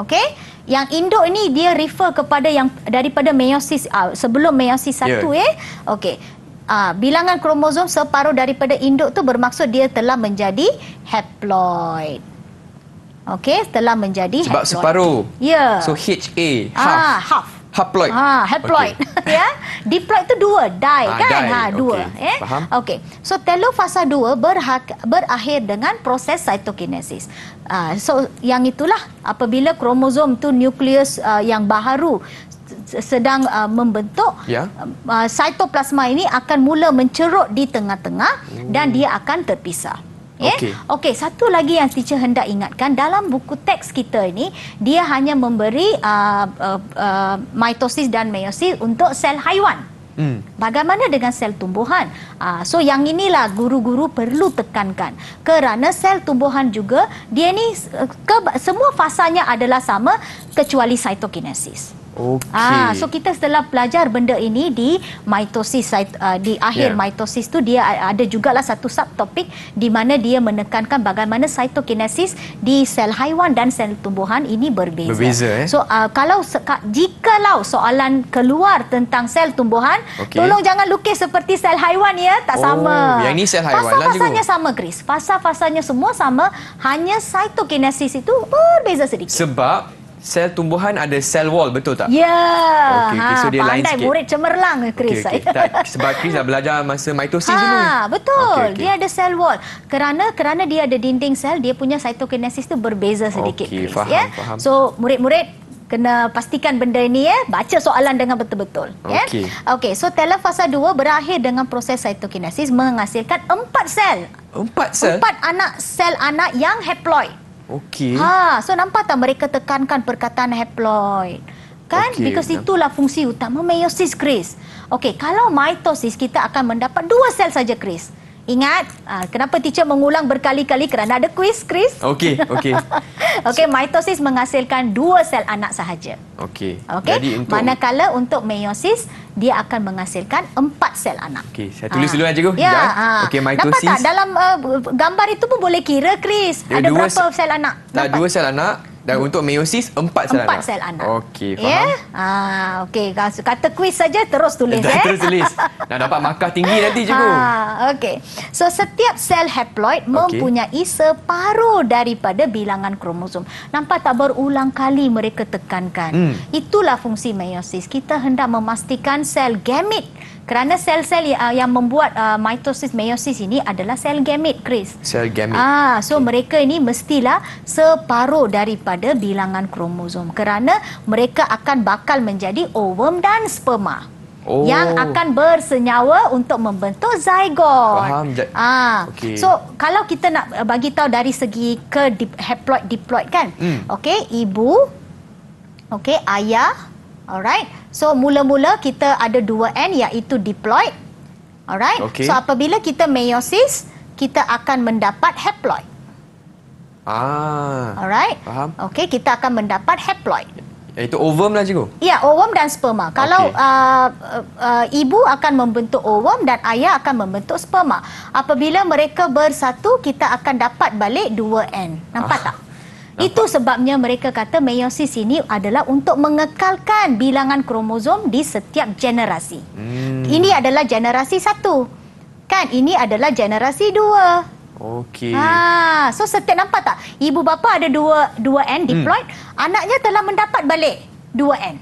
B: okey. Yang induk ini dia refer kepada yang daripada meiosis uh, sebelum meiosis satu yeah. eh. Okey uh, bilangan kromosom separuh daripada induk tu bermaksud dia telah menjadi haploid. Okey, telah menjadi Sebab haploid. separuh. Ya. Yeah. So
A: HA, half. Ah, half. Haploid. Ha, haploid.
B: Okay. ya. Diploid tu dua, die ha, kan? Die. Ha, dua, okay. eh. Ya? Okey. So telofasa dua berhak, berakhir dengan proses cytokinesis. Uh, so yang itulah apabila kromosom tu nukleus uh, yang baharu sedang uh, membentuk ya. Um, uh, sitoplasma ini akan mula mencerut di tengah-tengah hmm. dan dia akan terpisah. Yeah? okay, satu lagi yang teacher hendak ingatkan dalam buku teks kita ini dia hanya memberi uh, uh, uh, mitosis dan meiosis untuk sel haiwan. Hmm. Bagaimana dengan sel tumbuhan? Uh, so yang inilah guru-guru perlu tekankan kerana sel tumbuhan juga dia ni eh, ke, semua fasanya adalah sama kecuali cytokinesis.
C: Okay. Ah, so
B: kita setelah pelajar benda ini di mitosis uh, di akhir yeah. mitosis tu dia ada juga lah satu subtopik di mana dia menekankan bagaimana cytokinesis di sel haiwan dan sel tumbuhan ini berbeza. berbeza eh? So uh, kalau lau soalan keluar tentang sel tumbuhan, okay. tolong jangan lukis seperti sel haiwan ya, tak oh, sama. Yang ini sel haiwan Fasa-fasanya sama Gris. Fasa-fasanya semua sama, hanya cytokinesis itu berbeza sedikit.
A: Sebab sel tumbuhan ada sel wall betul tak? Ya. Yeah. Okey, okay. so ha, dia pandai murid
B: cemerlang eh, Chris. Okay, okay.
A: Sebab Chris dah belajar masa mitosis ha, dulu. Ha,
B: betul. Okay, okay. Dia ada sel wall. Kerana kerana dia ada dinding sel, dia punya sitokinesis tu berbeza sedikit. Okey, faham, yeah? faham. So, murid-murid kena pastikan benda ini ya baca soalan dengan betul-betul ya okey okay, so telofasa 2 berakhir dengan proses sitokinesis menghasilkan empat sel
A: Empat sel
B: Empat anak sel anak yang haploid Okey. Ha, so nampak tak mereka tekankan perkataan haploid? Kan? Okay. Because itulah fungsi utama meiosis, Chris. Okey, kalau mitosis, kita akan mendapat dua sel saja, Chris. Ingat, ah, kenapa teacher mengulang berkali-kali kerana ada kuis, Chris? Okey, okey. okey, so, mitosis menghasilkan dua sel anak sahaja.
A: Okey. Okey, manakala
B: untuk meiosis, dia akan menghasilkan empat sel anak.
A: Okey, saya tulis ha. dulu kan cikgu. Ya. ya. Okey, mitosis. tak dalam
B: uh, gambar itu pun boleh kira, Chris? Ya, ada berapa sel anak?
A: Tak, dua sel anak. Dan hmm. untuk meiosis, empat sel empat anak. Empat sel anak. Okey, ya? faham? Yeah?
B: Ah, Okey, kata kuis saja, terus tulis. eh? Terus tulis.
A: Nak dapat markah tinggi nanti cikgu. Ah,
B: Okey. So, setiap sel haploid mempunyai separuh daripada bilangan kromosom. Nampak tak berulang kali mereka tekankan. Hmm. Itulah fungsi meiosis. Kita hendak memastikan sel gamet. Kerana sel-sel ya, uh, yang membuat uh, mitosis meiosis ini adalah sel gamet, Chris. Sel gamet. Ah, so okay. mereka ini mestilah separuh daripada bilangan kromosom. Kerana mereka akan bakal menjadi ovum dan sperma.
A: Oh. yang akan
B: bersenyawa untuk membentuk zygote. Faham. Ah. Okay. So, kalau kita nak uh, bagi tahu dari segi ke haploid diploid kan? Mm. Okey, ibu. Okey, ayah. Alright. So mula-mula kita ada dua n iaitu diploid. Alright. Okay. So apabila kita meiosis, kita akan mendapat haploid.
A: Ah. Alright. Faham.
B: Okay, kita akan mendapat haploid.
A: Itu ovum lah cikgu?
B: Ya, ovum dan sperma. Kalau uh, uh, uh, ibu akan membentuk ovum dan ayah akan membentuk sperma. Apabila mereka bersatu, kita akan dapat balik dua N. Nampak ah. tak? Nampak. Itu sebabnya mereka kata meiosis ini adalah untuk mengekalkan bilangan kromosom di setiap generasi.
C: Hmm. Ini
B: adalah generasi satu. Kan ini adalah generasi dua. Okey. Ha, so setiap nampak tak? Ibu bapa ada dua dua N diploid, hmm. anaknya telah mendapat balik dua N.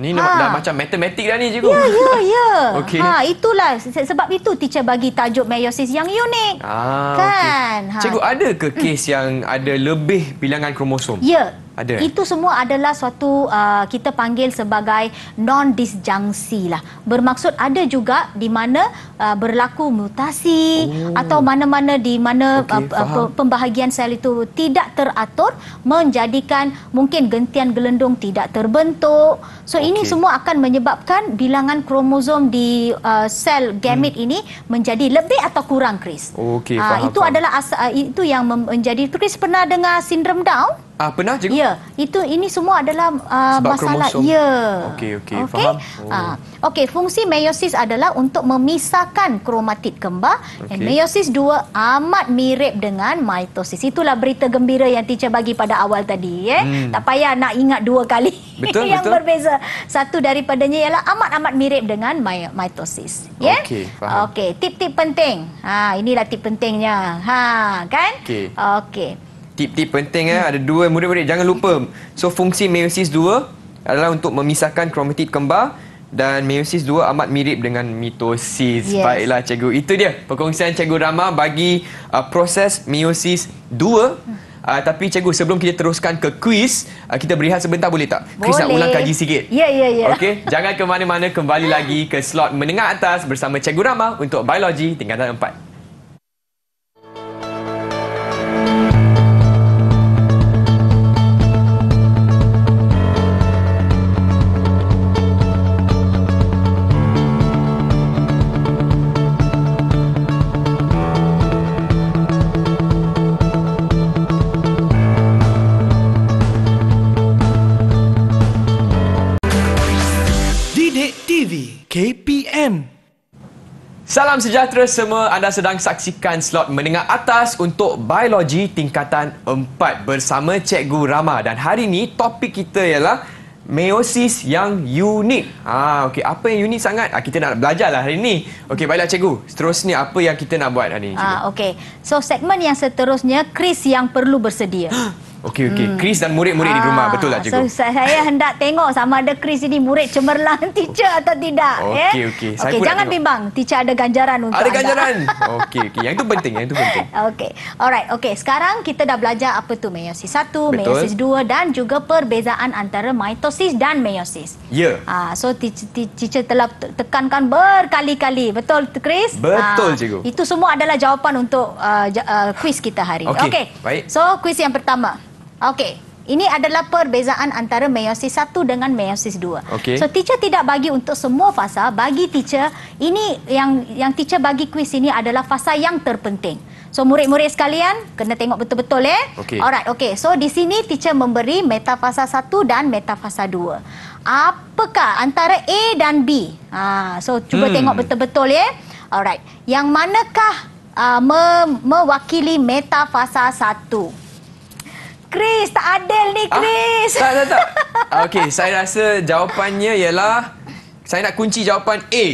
A: Ni ha. dah macam matematik dah ni cikgu. Ya, ya, ya. okay. Ha,
B: itulah sebab itu teacher bagi tajuk meiosis yang unik.
A: Ah, kan? Okay. Ha. Cikgu, ada ke kes yang ada lebih bilangan kromosom? Ya, ada. Itu
B: semua adalah suatu uh, kita panggil sebagai non-disjungsi lah. Bermaksud ada juga di mana uh, berlaku mutasi oh. atau mana-mana di mana okay, uh, uh pembahagian sel itu tidak teratur menjadikan mungkin gentian gelendung tidak terbentuk. So okay. ini semua akan menyebabkan bilangan kromosom di uh, sel gamet hmm. ini menjadi lebih atau kurang, Chris.
A: Okay, ah, faham, uh, itu
B: faham. adalah uh, itu yang menjadi Chris pernah dengar sindrom Down?
A: Ah, pernah cikgu? Ya,
B: itu ini semua adalah uh, masalah kromosom. ya.
A: Okey, okey, okay? faham. Ah,
C: oh.
B: Uh, okey, fungsi meiosis adalah untuk memisahkan kromatid kembar okay. and meiosis 2 amat mirip dengan mitosis. Itulah berita gembira yang teacher bagi pada awal tadi, ya. Eh? Hmm. Tak payah nak ingat dua kali. Betul, yang betul. berbeza. Satu daripadanya ialah amat-amat mirip dengan mitosis, ya. Yeah? Okey, faham. Okey, tip-tip penting. Ha, inilah tip pentingnya. Ha, kan? Okey. Okey
A: tip-tip penting eh. Ada dua murid-murid jangan lupa. So fungsi meiosis 2 adalah untuk memisahkan kromatid kembar dan meiosis 2 amat mirip dengan mitosis. Yes. Baiklah cikgu. Itu dia perkongsian cikgu Rama bagi uh, proses meiosis 2. Uh, tapi cikgu sebelum kita teruskan ke kuis, uh, kita berehat sebentar boleh tak? Boleh. nak ulang kaji sikit. Ya ya ya. Okey, jangan ke mana-mana kembali lagi ke slot menengah atas bersama cikgu Rama untuk biologi tingkatan 4. FM. Salam sejahtera semua. Anda sedang saksikan slot menengah atas untuk biologi tingkatan 4 bersama Cikgu Rama dan hari ini topik kita ialah meiosis yang unik. Ah, ha, okay, apa yang unik sangat? Ah, kita nak belajarlah hari ini. Okey, baiklah cikgu. Seterusnya apa yang kita nak buat hari ini? Ah,
B: okay. So segmen yang seterusnya Chris yang perlu bersedia.
A: Okey okey. Hmm. Chris dan murid-murid di rumah ah, betul tak lah, cikgu? So,
B: saya hendak tengok sama ada Chris ini murid cemerlang teacher atau tidak. Ya? Okey eh? okey. Saya okay, jangan bimbang. Teacher ada ganjaran untuk. Ada ganjaran.
A: Okey okey. Yang itu penting, yang itu penting.
B: Okey. Alright. Okey, sekarang kita dah belajar apa tu meiosis 1, meiosis 2 dan juga perbezaan antara mitosis dan meiosis. Ya. Yeah. Ah, so teacher telah tekankan berkali-kali. Betul Chris? Betul ah, cikgu. Itu semua adalah jawapan untuk uh, uh, quiz kita hari ini. Okey. Okay. So quiz yang pertama Okey. Ini adalah perbezaan antara meiosis 1 dengan meiosis 2. Okay. So teacher tidak bagi untuk semua fasa, bagi teacher ini yang yang teacher bagi kuis ini adalah fasa yang terpenting. So murid-murid sekalian kena tengok betul-betul eh. Okay. Alright, okey. So di sini teacher memberi metafasa 1 dan metafasa 2. Apakah antara A dan B? Ha, so cuba hmm. tengok betul-betul eh. Alright. Yang manakah uh, me- mewakili metafasa 1? Chris, tak adil ni ah, Chris. Ah, tak, tak,
A: tak. Ah, okey, saya rasa jawapannya ialah saya nak kunci jawapan A.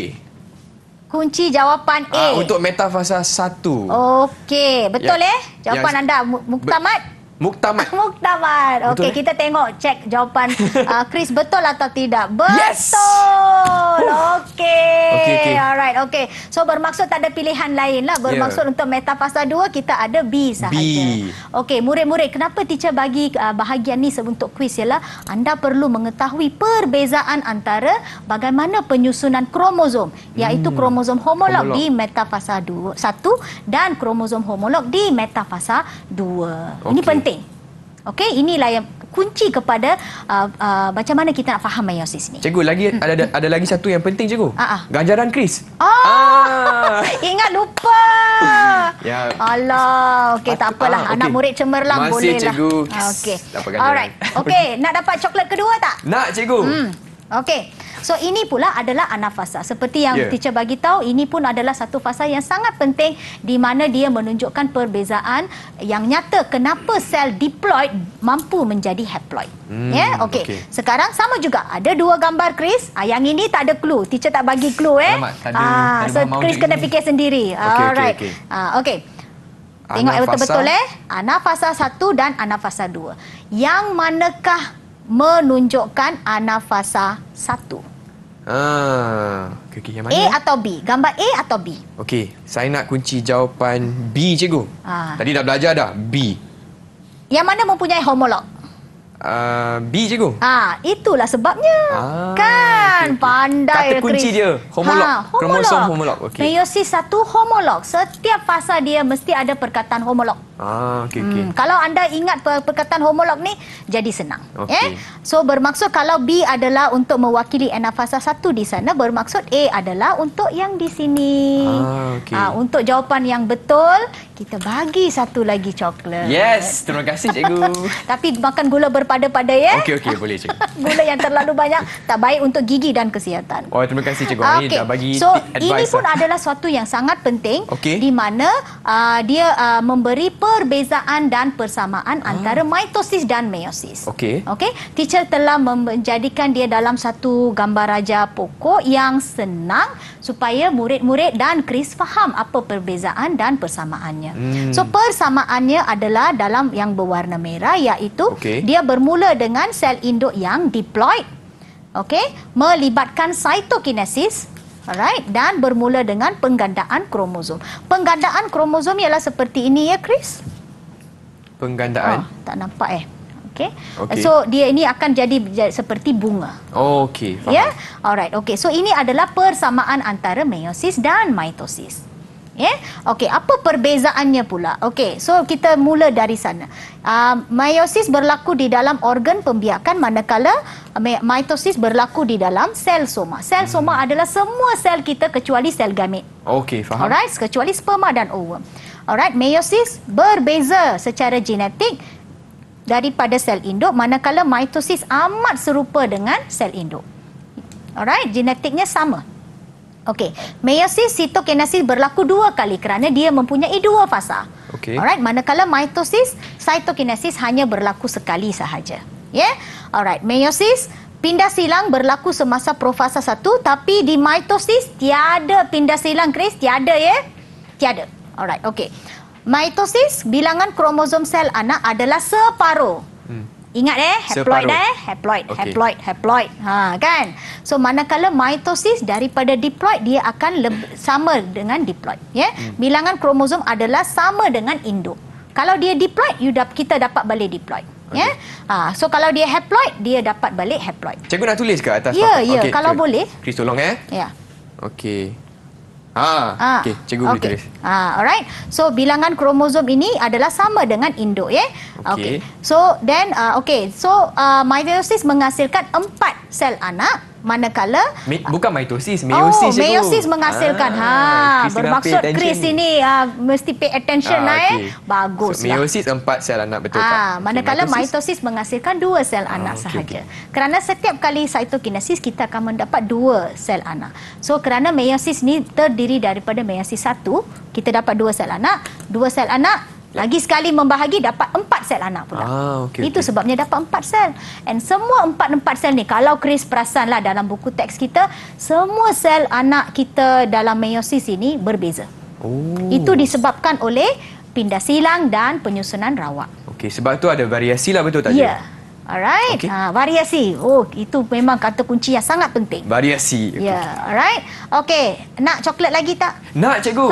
B: Kunci jawapan A. Ah, untuk
A: metafasa satu.
B: Okey, betul ya. eh? Jawapan ya. anda, Muktamad? Muktamad. Muktamad. Okey, eh? kita tengok cek jawapan uh, Chris betul atau tidak. Betul. Yes! Okey. Okay, okay. Alright, okey. So bermaksud tak ada pilihan lain lah. Ya. Bermaksud yeah. untuk metafasa 2 kita ada B sahaja. B. Okey, murid-murid, kenapa teacher bagi uh, bahagian ni untuk kuis ialah anda perlu mengetahui perbezaan antara bagaimana penyusunan kromosom iaitu hmm. kromosom homolog, di metafasa 2 1 dan kromosom homolog di metafasa 2. Okay. Ini penting Okey, inilah yang kunci kepada uh, uh, macam mana kita nak faham meiosis ni.
A: Cikgu, lagi ada hmm. ada, ada lagi satu yang penting cikgu. Ha uh Ganjaran kris.
B: Oh, ah. Ingat lupa.
A: ya.
B: Alah, okey tak apalah. Ah, okay. Anak murid cemerlang boleh lah. Masih cikgu. Ah, okey. Alright. Okey, nak dapat coklat kedua tak? Nak cikgu. Hmm. Okey. So ini pula adalah anafasa. Seperti yang yeah. teacher bagi tahu, ini pun adalah satu fasa yang sangat penting di mana dia menunjukkan perbezaan yang nyata kenapa sel diploid mampu menjadi haploid. Hmm, ya, yeah? okey. Okay. Sekarang sama juga. Ada dua gambar Chris. Ah yang ini tak ada clue. Teacher tak bagi clue eh. Ah, so Chris kena ini. fikir sendiri. Okay, Alright. Okay, okay. Ah okey.
A: Tengok betul-betul eh.
B: Anafasa satu dan anafasa dua. Yang manakah menunjukkan anafasa 1?
A: Ah, okay, okay, yang mana? A
B: atau B? Gambar A atau B?
A: Okey, saya nak kunci jawapan B, cikgu. Ah. Tadi dah belajar dah, B.
B: Yang mana mempunyai homolog?
A: Ah, B cikgu.
B: Ha, ah, itulah sebabnya. Ah, kan? Okay, okay. Pandai Kata kunci dia, homolog. Ha, Kromosom homolog. Okay. Meiosis satu homolog. Setiap fasa dia mesti ada perkataan homolog.
C: Ah, okay, hmm. okay.
B: Kalau anda ingat perkataan homolog ni, jadi senang. Okay. Eh? So, bermaksud kalau B adalah untuk mewakili enam fasa satu di sana, bermaksud A adalah untuk yang di sini. Ah, okay. ha, ah, untuk jawapan yang betul, kita bagi satu lagi coklat. Yes, terima kasih cikgu. Tapi makan gula berpada-pada ya. Okey okey boleh cikgu. gula yang terlalu banyak tak baik untuk gigi dan kesihatan.
A: Oh, terima kasih cikgu. Okay. Ini dah bagi so, advice. So, ini lah. pun adalah
B: suatu yang sangat penting okay. di mana uh, dia uh, memberi perbezaan dan persamaan hmm. antara mitosis dan meiosis. Okey. Okey. Teacher telah menjadikan dia dalam satu gambar raja pokok yang senang supaya murid-murid dan Chris faham apa perbezaan dan persamaannya. Hmm. So persamaannya adalah dalam yang berwarna merah iaitu okay. dia bermula dengan sel induk yang diploid. Okey, melibatkan cytokinesis Alright dan bermula dengan penggandaan kromosom. Penggandaan kromosom ialah seperti ini ya
A: Chris. Penggandaan. Oh,
B: tak nampak eh okay? okay. So dia ini akan jadi seperti bunga.
A: Oh, okay. Faham. Yeah.
B: Alright. Okay. So ini adalah persamaan antara meiosis dan mitosis. Yeah. Okay. Apa perbezaannya pula? Okay. So kita mula dari sana. Uh, meiosis berlaku di dalam organ pembiakan manakala uh, mitosis berlaku di dalam sel soma. Sel hmm. soma adalah semua sel kita kecuali sel gamet.
A: Okay. Faham. Alright.
B: Kecuali sperma dan ovum. Alright, meiosis berbeza secara genetik daripada sel induk manakala mitosis amat serupa dengan sel induk. Alright, genetiknya sama. Okey, meiosis sitokinesis berlaku dua kali kerana dia mempunyai dua fasa. Okey. Alright, manakala mitosis sitokinesis hanya berlaku sekali sahaja. Ya. Yeah? Alright, meiosis pindah silang berlaku semasa profasa satu tapi di mitosis tiada pindah silang Chris, tiada ya. Yeah? Tiada. Alright, okey. Mitosis bilangan kromosom sel anak adalah separuh. Hmm. Ingat eh, haploid separuh. eh, haploid, okay. haploid, haploid. Ha kan? So manakala mitosis daripada diploid dia akan sama dengan diploid, ya. Yeah? Hmm. Bilangan kromosom adalah sama dengan induk. Kalau dia diploid, you dap kita dapat balik diploid. Ya? Okay. Yeah? Ha, so kalau dia haploid, dia dapat balik haploid.
A: Cikgu nak tulis ke atas? Ya, yeah, yeah, okay, kalau cik, boleh. Chris tolong eh. Ya. Yeah. Okey. Ha, ah, ha. Okey, cikgu okay. boleh tulis.
B: Ha, alright. So bilangan kromosom ini adalah sama dengan induk ya. Yeah? Okey. Okay. So then uh, okey, so uh, meiosis menghasilkan empat sel anak manakala
A: Me, ah, bukan mitosis meiosis oh, meiosis itu. menghasilkan ah, ha Chris bermaksud Chris
B: ini uh, mesti pay attention ah, lah, eh. okay. bagus so, lah. meiosis
A: empat sel anak betul ah, tak manakala mitosis?
B: mitosis menghasilkan dua sel ah, anak okay, sahaja okay. kerana setiap kali cytokinesis kita akan mendapat dua sel anak so kerana meiosis ni terdiri daripada meiosis satu kita dapat dua sel anak dua sel anak lagi sekali membahagi dapat empat sel anak pula. Ah, okay, Itu okay. sebabnya dapat empat sel. And semua empat empat sel ni, kalau Chris perasan lah dalam buku teks kita, semua sel anak kita dalam meiosis ini berbeza.
A: Oh. Itu
B: disebabkan oleh pindah silang dan penyusunan rawak.
A: Okey, sebab tu ada variasi lah betul tak? Ya. Yeah.
B: Alright. Okay. Uh, variasi. Oh, itu memang kata kunci yang sangat penting.
A: Variasi. Ya. Yeah.
B: Alright. Okay. Nak coklat lagi tak? Nak, cikgu.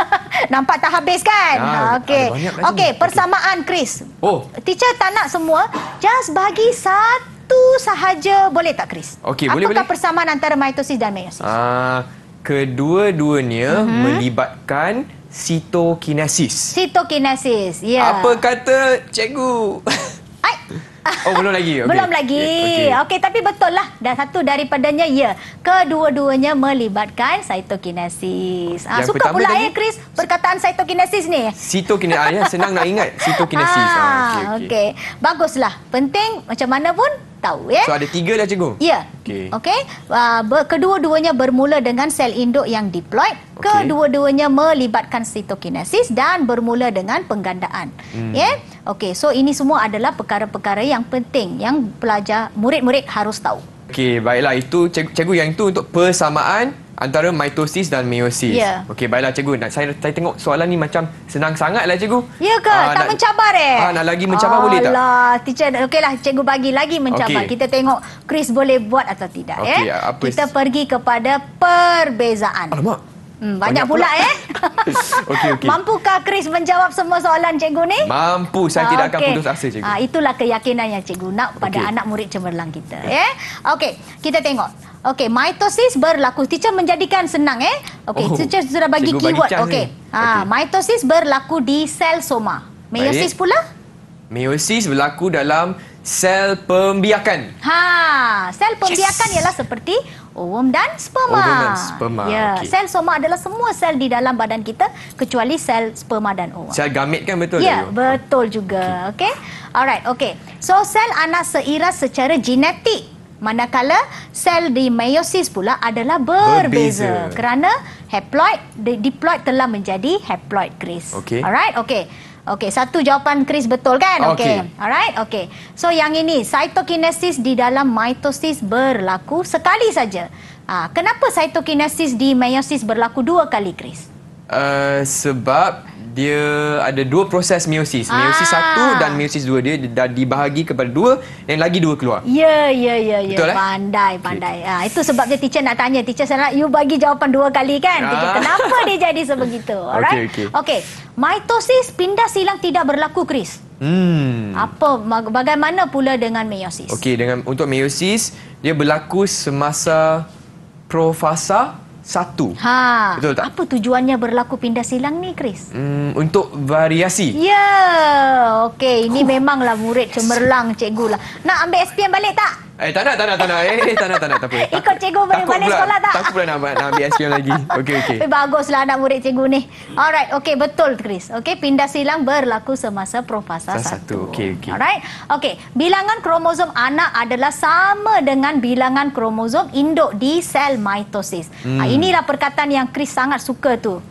B: Nampak tak habis kan? Ya, okay. Okay. Persamaan, okay. Chris. Oh. Teacher tak nak semua. Just bagi satu sahaja. Boleh tak, Chris? Okay, boleh-boleh. Apakah persamaan antara mitosis dan meiosis?
A: Uh, Kedua-duanya mm -hmm. melibatkan sitokinesis.
B: Sitokinesis.
A: Ya. Yeah. Apa kata, cikgu? Aik. Oh belum lagi okay. Belum
B: lagi okay. Okay. okay tapi betul lah Dan satu daripadanya Ya Kedua-duanya melibatkan Cytokinesis ah, Suka pula tadi, eh Chris Perkataan cytokinesis ni
A: Cytokinesis ah, ya, Senang nak ingat Cytokinesis ah, ah, okay.
B: okay Baguslah Penting Macam mana pun tahu ya. So ada
A: tiga dah cikgu? Ya. Okey.
B: Okay? Uh, Kedua-duanya bermula dengan sel induk yang diploid. Okay. Kedua-duanya melibatkan sitokinesis dan bermula dengan penggandaan. Hmm. Ya. Yeah? Okey. So ini semua adalah perkara-perkara yang penting yang pelajar murid-murid harus tahu.
A: Okey, baiklah itu cikgu, cikgu yang itu untuk persamaan antara mitosis dan meiosis. Ya. Yeah. Okey, baiklah cikgu. Nak, saya, saya tengok soalan ni macam senang sangat lah cikgu.
B: Ya ke? Uh, tak nak, mencabar eh? Uh, nak lagi mencabar Alah, boleh tak? Alah, teacher. Okeylah, cikgu bagi lagi mencabar. Okay. Kita tengok Chris boleh buat atau tidak. Okey, eh? apa? Kita pergi kepada perbezaan. Alamak. Hmm, banyak, banyak pula, pula eh. okay, okay. Mampukah Chris menjawab semua soalan cikgu ni? Mampu. Saya tidak okay. akan putus asa cikgu. Uh, itulah keyakinan yang cikgu nak pada anak murid cemerlang kita. Yeah. Eh? Okey, kita tengok. Okey, mitosis berlaku. Teacher menjadikan senang eh. Okey, oh, teacher sudah bagi keyword. Okey. Ha, ah, okay. mitosis berlaku di sel soma. Meiosis Baik. pula?
A: Meiosis berlaku dalam sel pembiakan.
B: Ha, sel pembiakan yes. ialah seperti ovum dan sperma. Ovum dan sperma. Ya, yeah. okay. sel soma adalah semua sel di dalam badan kita kecuali sel sperma dan ovum.
A: Sel gamet kan betul Ya, yeah,
B: betul juga. Okey. Okay. Alright, okey. So sel anak seiras secara genetik Manakala sel di meiosis pula adalah berbeza, berbeza. kerana haploid di, diploid telah menjadi haploid Chris. Okay. Alright, okay. okay. satu jawapan Chris betul kan? Okey. Okay. Alright, okay. So yang ini, cytokinesis di dalam mitosis berlaku sekali saja. Ha, kenapa cytokinesis di meiosis berlaku dua kali, Chris?
A: Uh, ah, sebab dia ada dua proses meiosis. Ah. Meiosis satu dan meiosis dua. Dia dah dibahagi kepada dua dan lagi dua keluar.
B: Ya, ya, ya. ya. Betul, ya. Pandai, pandai. Okay. Ah, ha, itu sebabnya teacher nak tanya. Teacher saya nak you bagi jawapan dua kali kan? Ah. Teacher, kenapa dia jadi sebegitu? Alright? Okay, okay. okay. Mitosis pindah silang tidak berlaku, Chris.
A: Hmm.
B: Apa, bagaimana pula dengan meiosis?
A: Okay, dengan, untuk meiosis, dia berlaku semasa profasa satu.
B: Ha. Betul tak? Apa tujuannya berlaku pindah silang ni, Chris?
A: Hmm, untuk variasi. Ya.
B: Yeah. Okey, ini huh. memanglah murid cemerlang cikgu lah. Nak ambil SPM balik tak?
A: Eh, tak nak, tak nak, tak nak. Eh, tak nak, tak nak. Tak apa. Ikut
B: cikgu balik mana pula,
A: sekolah tak? Takut pula nak, nak ambil SPM lagi. Okey, okey. Tapi
B: baguslah anak murid cikgu ni. Alright, okey, betul Chris. Okey, pindah silang berlaku semasa profasa satu. satu. Okey, okey. Alright, okey. Bilangan kromosom anak adalah sama dengan bilangan kromosom induk di sel mitosis. Hmm. Ha, inilah perkataan yang Chris sangat suka tu.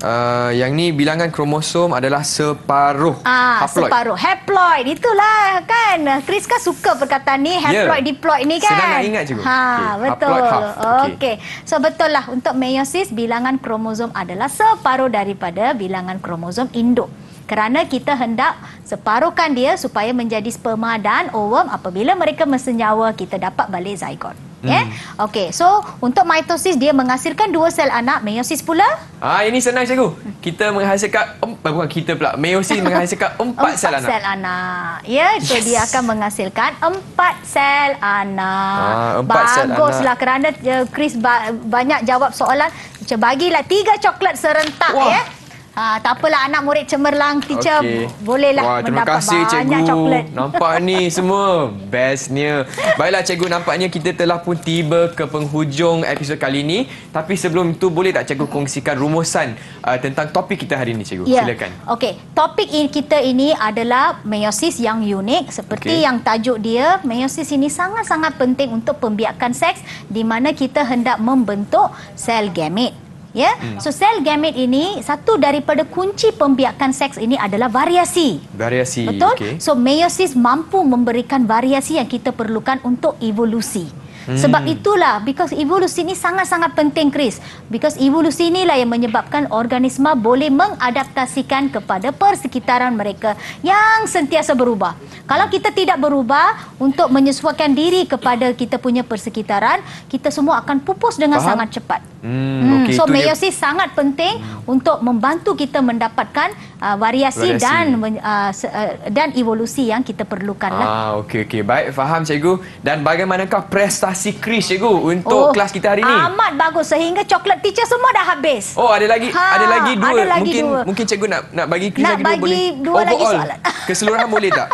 A: Uh, yang ni bilangan kromosom adalah separuh ah, haploid. Separuh
B: haploid. Itulah kan. Chris kan suka perkataan ni. Ya. Haploid,
A: yeah. diploid ni kan. Senang nak ingat juga. Ha, okay. betul. Haploid,
B: okay. okay. So betul lah. Untuk meiosis, bilangan kromosom adalah separuh daripada bilangan kromosom induk. Kerana kita hendak separuhkan dia supaya menjadi sperma dan ovum apabila mereka mesenyawa kita dapat balik zygote. Ya? Hmm. Yeah? Okey, so untuk mitosis dia menghasilkan dua sel anak, meiosis pula?
A: Ah, ini senang cikgu. Kita menghasilkan um, bukan kita pula, meiosis menghasilkan empat, empat sel, sel anak. sel
B: anak. Ya, yeah? so yes. dia akan menghasilkan empat sel anak. Ah, empat Baguslah sel anak. Baguslah kerana uh, Chris ba banyak jawab soalan. Cuba bagilah tiga coklat serentak ya. Yeah? Ha, tak apalah anak murid cemerlang teacher okay. bolehlah Wah, terima mendapat kasih, banyak cikgu. coklat. Nampak
A: ni semua bestnya. Baiklah cikgu nampaknya kita telah pun tiba ke penghujung episod kali ini. Tapi sebelum itu boleh tak cikgu kongsikan rumusan uh, tentang topik kita hari ini cikgu? Yeah. Silakan.
B: Okey, topik in kita ini adalah meiosis yang unik seperti okay. yang tajuk dia. Meiosis ini sangat-sangat penting untuk pembiakan seks di mana kita hendak membentuk sel gamet ya hmm. so sel gamet ini satu daripada kunci pembiakan seks ini adalah variasi
A: variasi betul okay.
B: so meiosis mampu memberikan variasi yang kita perlukan untuk evolusi Hmm. Sebab itulah because evolusi ini sangat-sangat penting Chris because evolusi inilah yang menyebabkan organisma boleh mengadaptasikan kepada persekitaran mereka yang sentiasa berubah. Kalau kita tidak berubah untuk menyesuaikan diri kepada kita punya persekitaran, kita semua akan pupus dengan Faham? sangat cepat. Hmm, hmm okay, so meiosis dia... sangat penting hmm. untuk membantu kita mendapatkan uh, variasi, variasi dan uh, se- uh, dan evolusi yang kita perlukan lah.
A: Ah, okey okey. Baik, faham cikgu. Dan bagaimanakah prestasi Chris cikgu untuk oh, kelas kita hari ini?
B: Amat bagus sehingga coklat teacher
A: semua dah habis. Oh, ada lagi ha, ada lagi dua. Ada lagi mungkin dua. mungkin cikgu nak nak bagi Chris nak lagi dua, dua boleh. Dua Overall, lagi soalan. Keseluruhan boleh tak?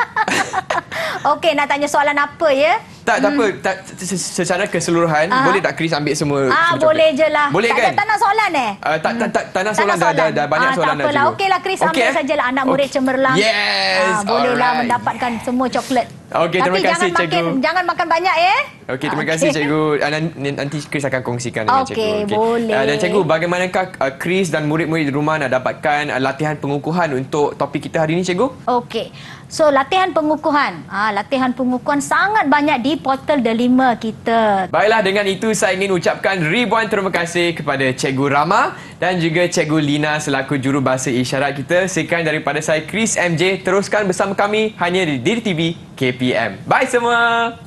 B: okey, nak tanya soalan apa ya?
A: Tak, tak hmm. apa. Tak, secara keseluruhan, ah. boleh tak Chris ambil semua? Ah, boleh je lah. Boleh kan? Tak
B: nak soalan eh?
A: Ah, tak, tak, hmm. tak, tak nak soalan. Dah, dah, dah banyak ah, soalan dah. Tak Okeylah, Chris ambil eh? sajalah anak murid cemerlang. Yes. Ah, bolehlah
B: mendapatkan semua coklat.
A: Okey, terima kasih jangan cikgu. Makin,
B: jangan makan banyak ya. Okey, terima kasih cikgu.
A: Ah, nanti, Chris akan kongsikan dengan okay, cikgu. Okey, boleh. Ah, dan cikgu, bagaimanakah ah, Chris dan murid-murid di rumah nak dapatkan latihan pengukuhan untuk topik kita hari ini cikgu?
B: Okey. So, latihan pengukuhan. Ah, latihan pengukuhan sangat banyak di portal Delima kita.
A: Baiklah, dengan itu saya ingin ucapkan ribuan terima kasih kepada cikgu Rama dan juga cikgu Lina selaku juru bahasa isyarat kita. Sekian daripada saya Chris MJ. Teruskan bersama kami hanya di Diri TV KP. PM. Bye semua.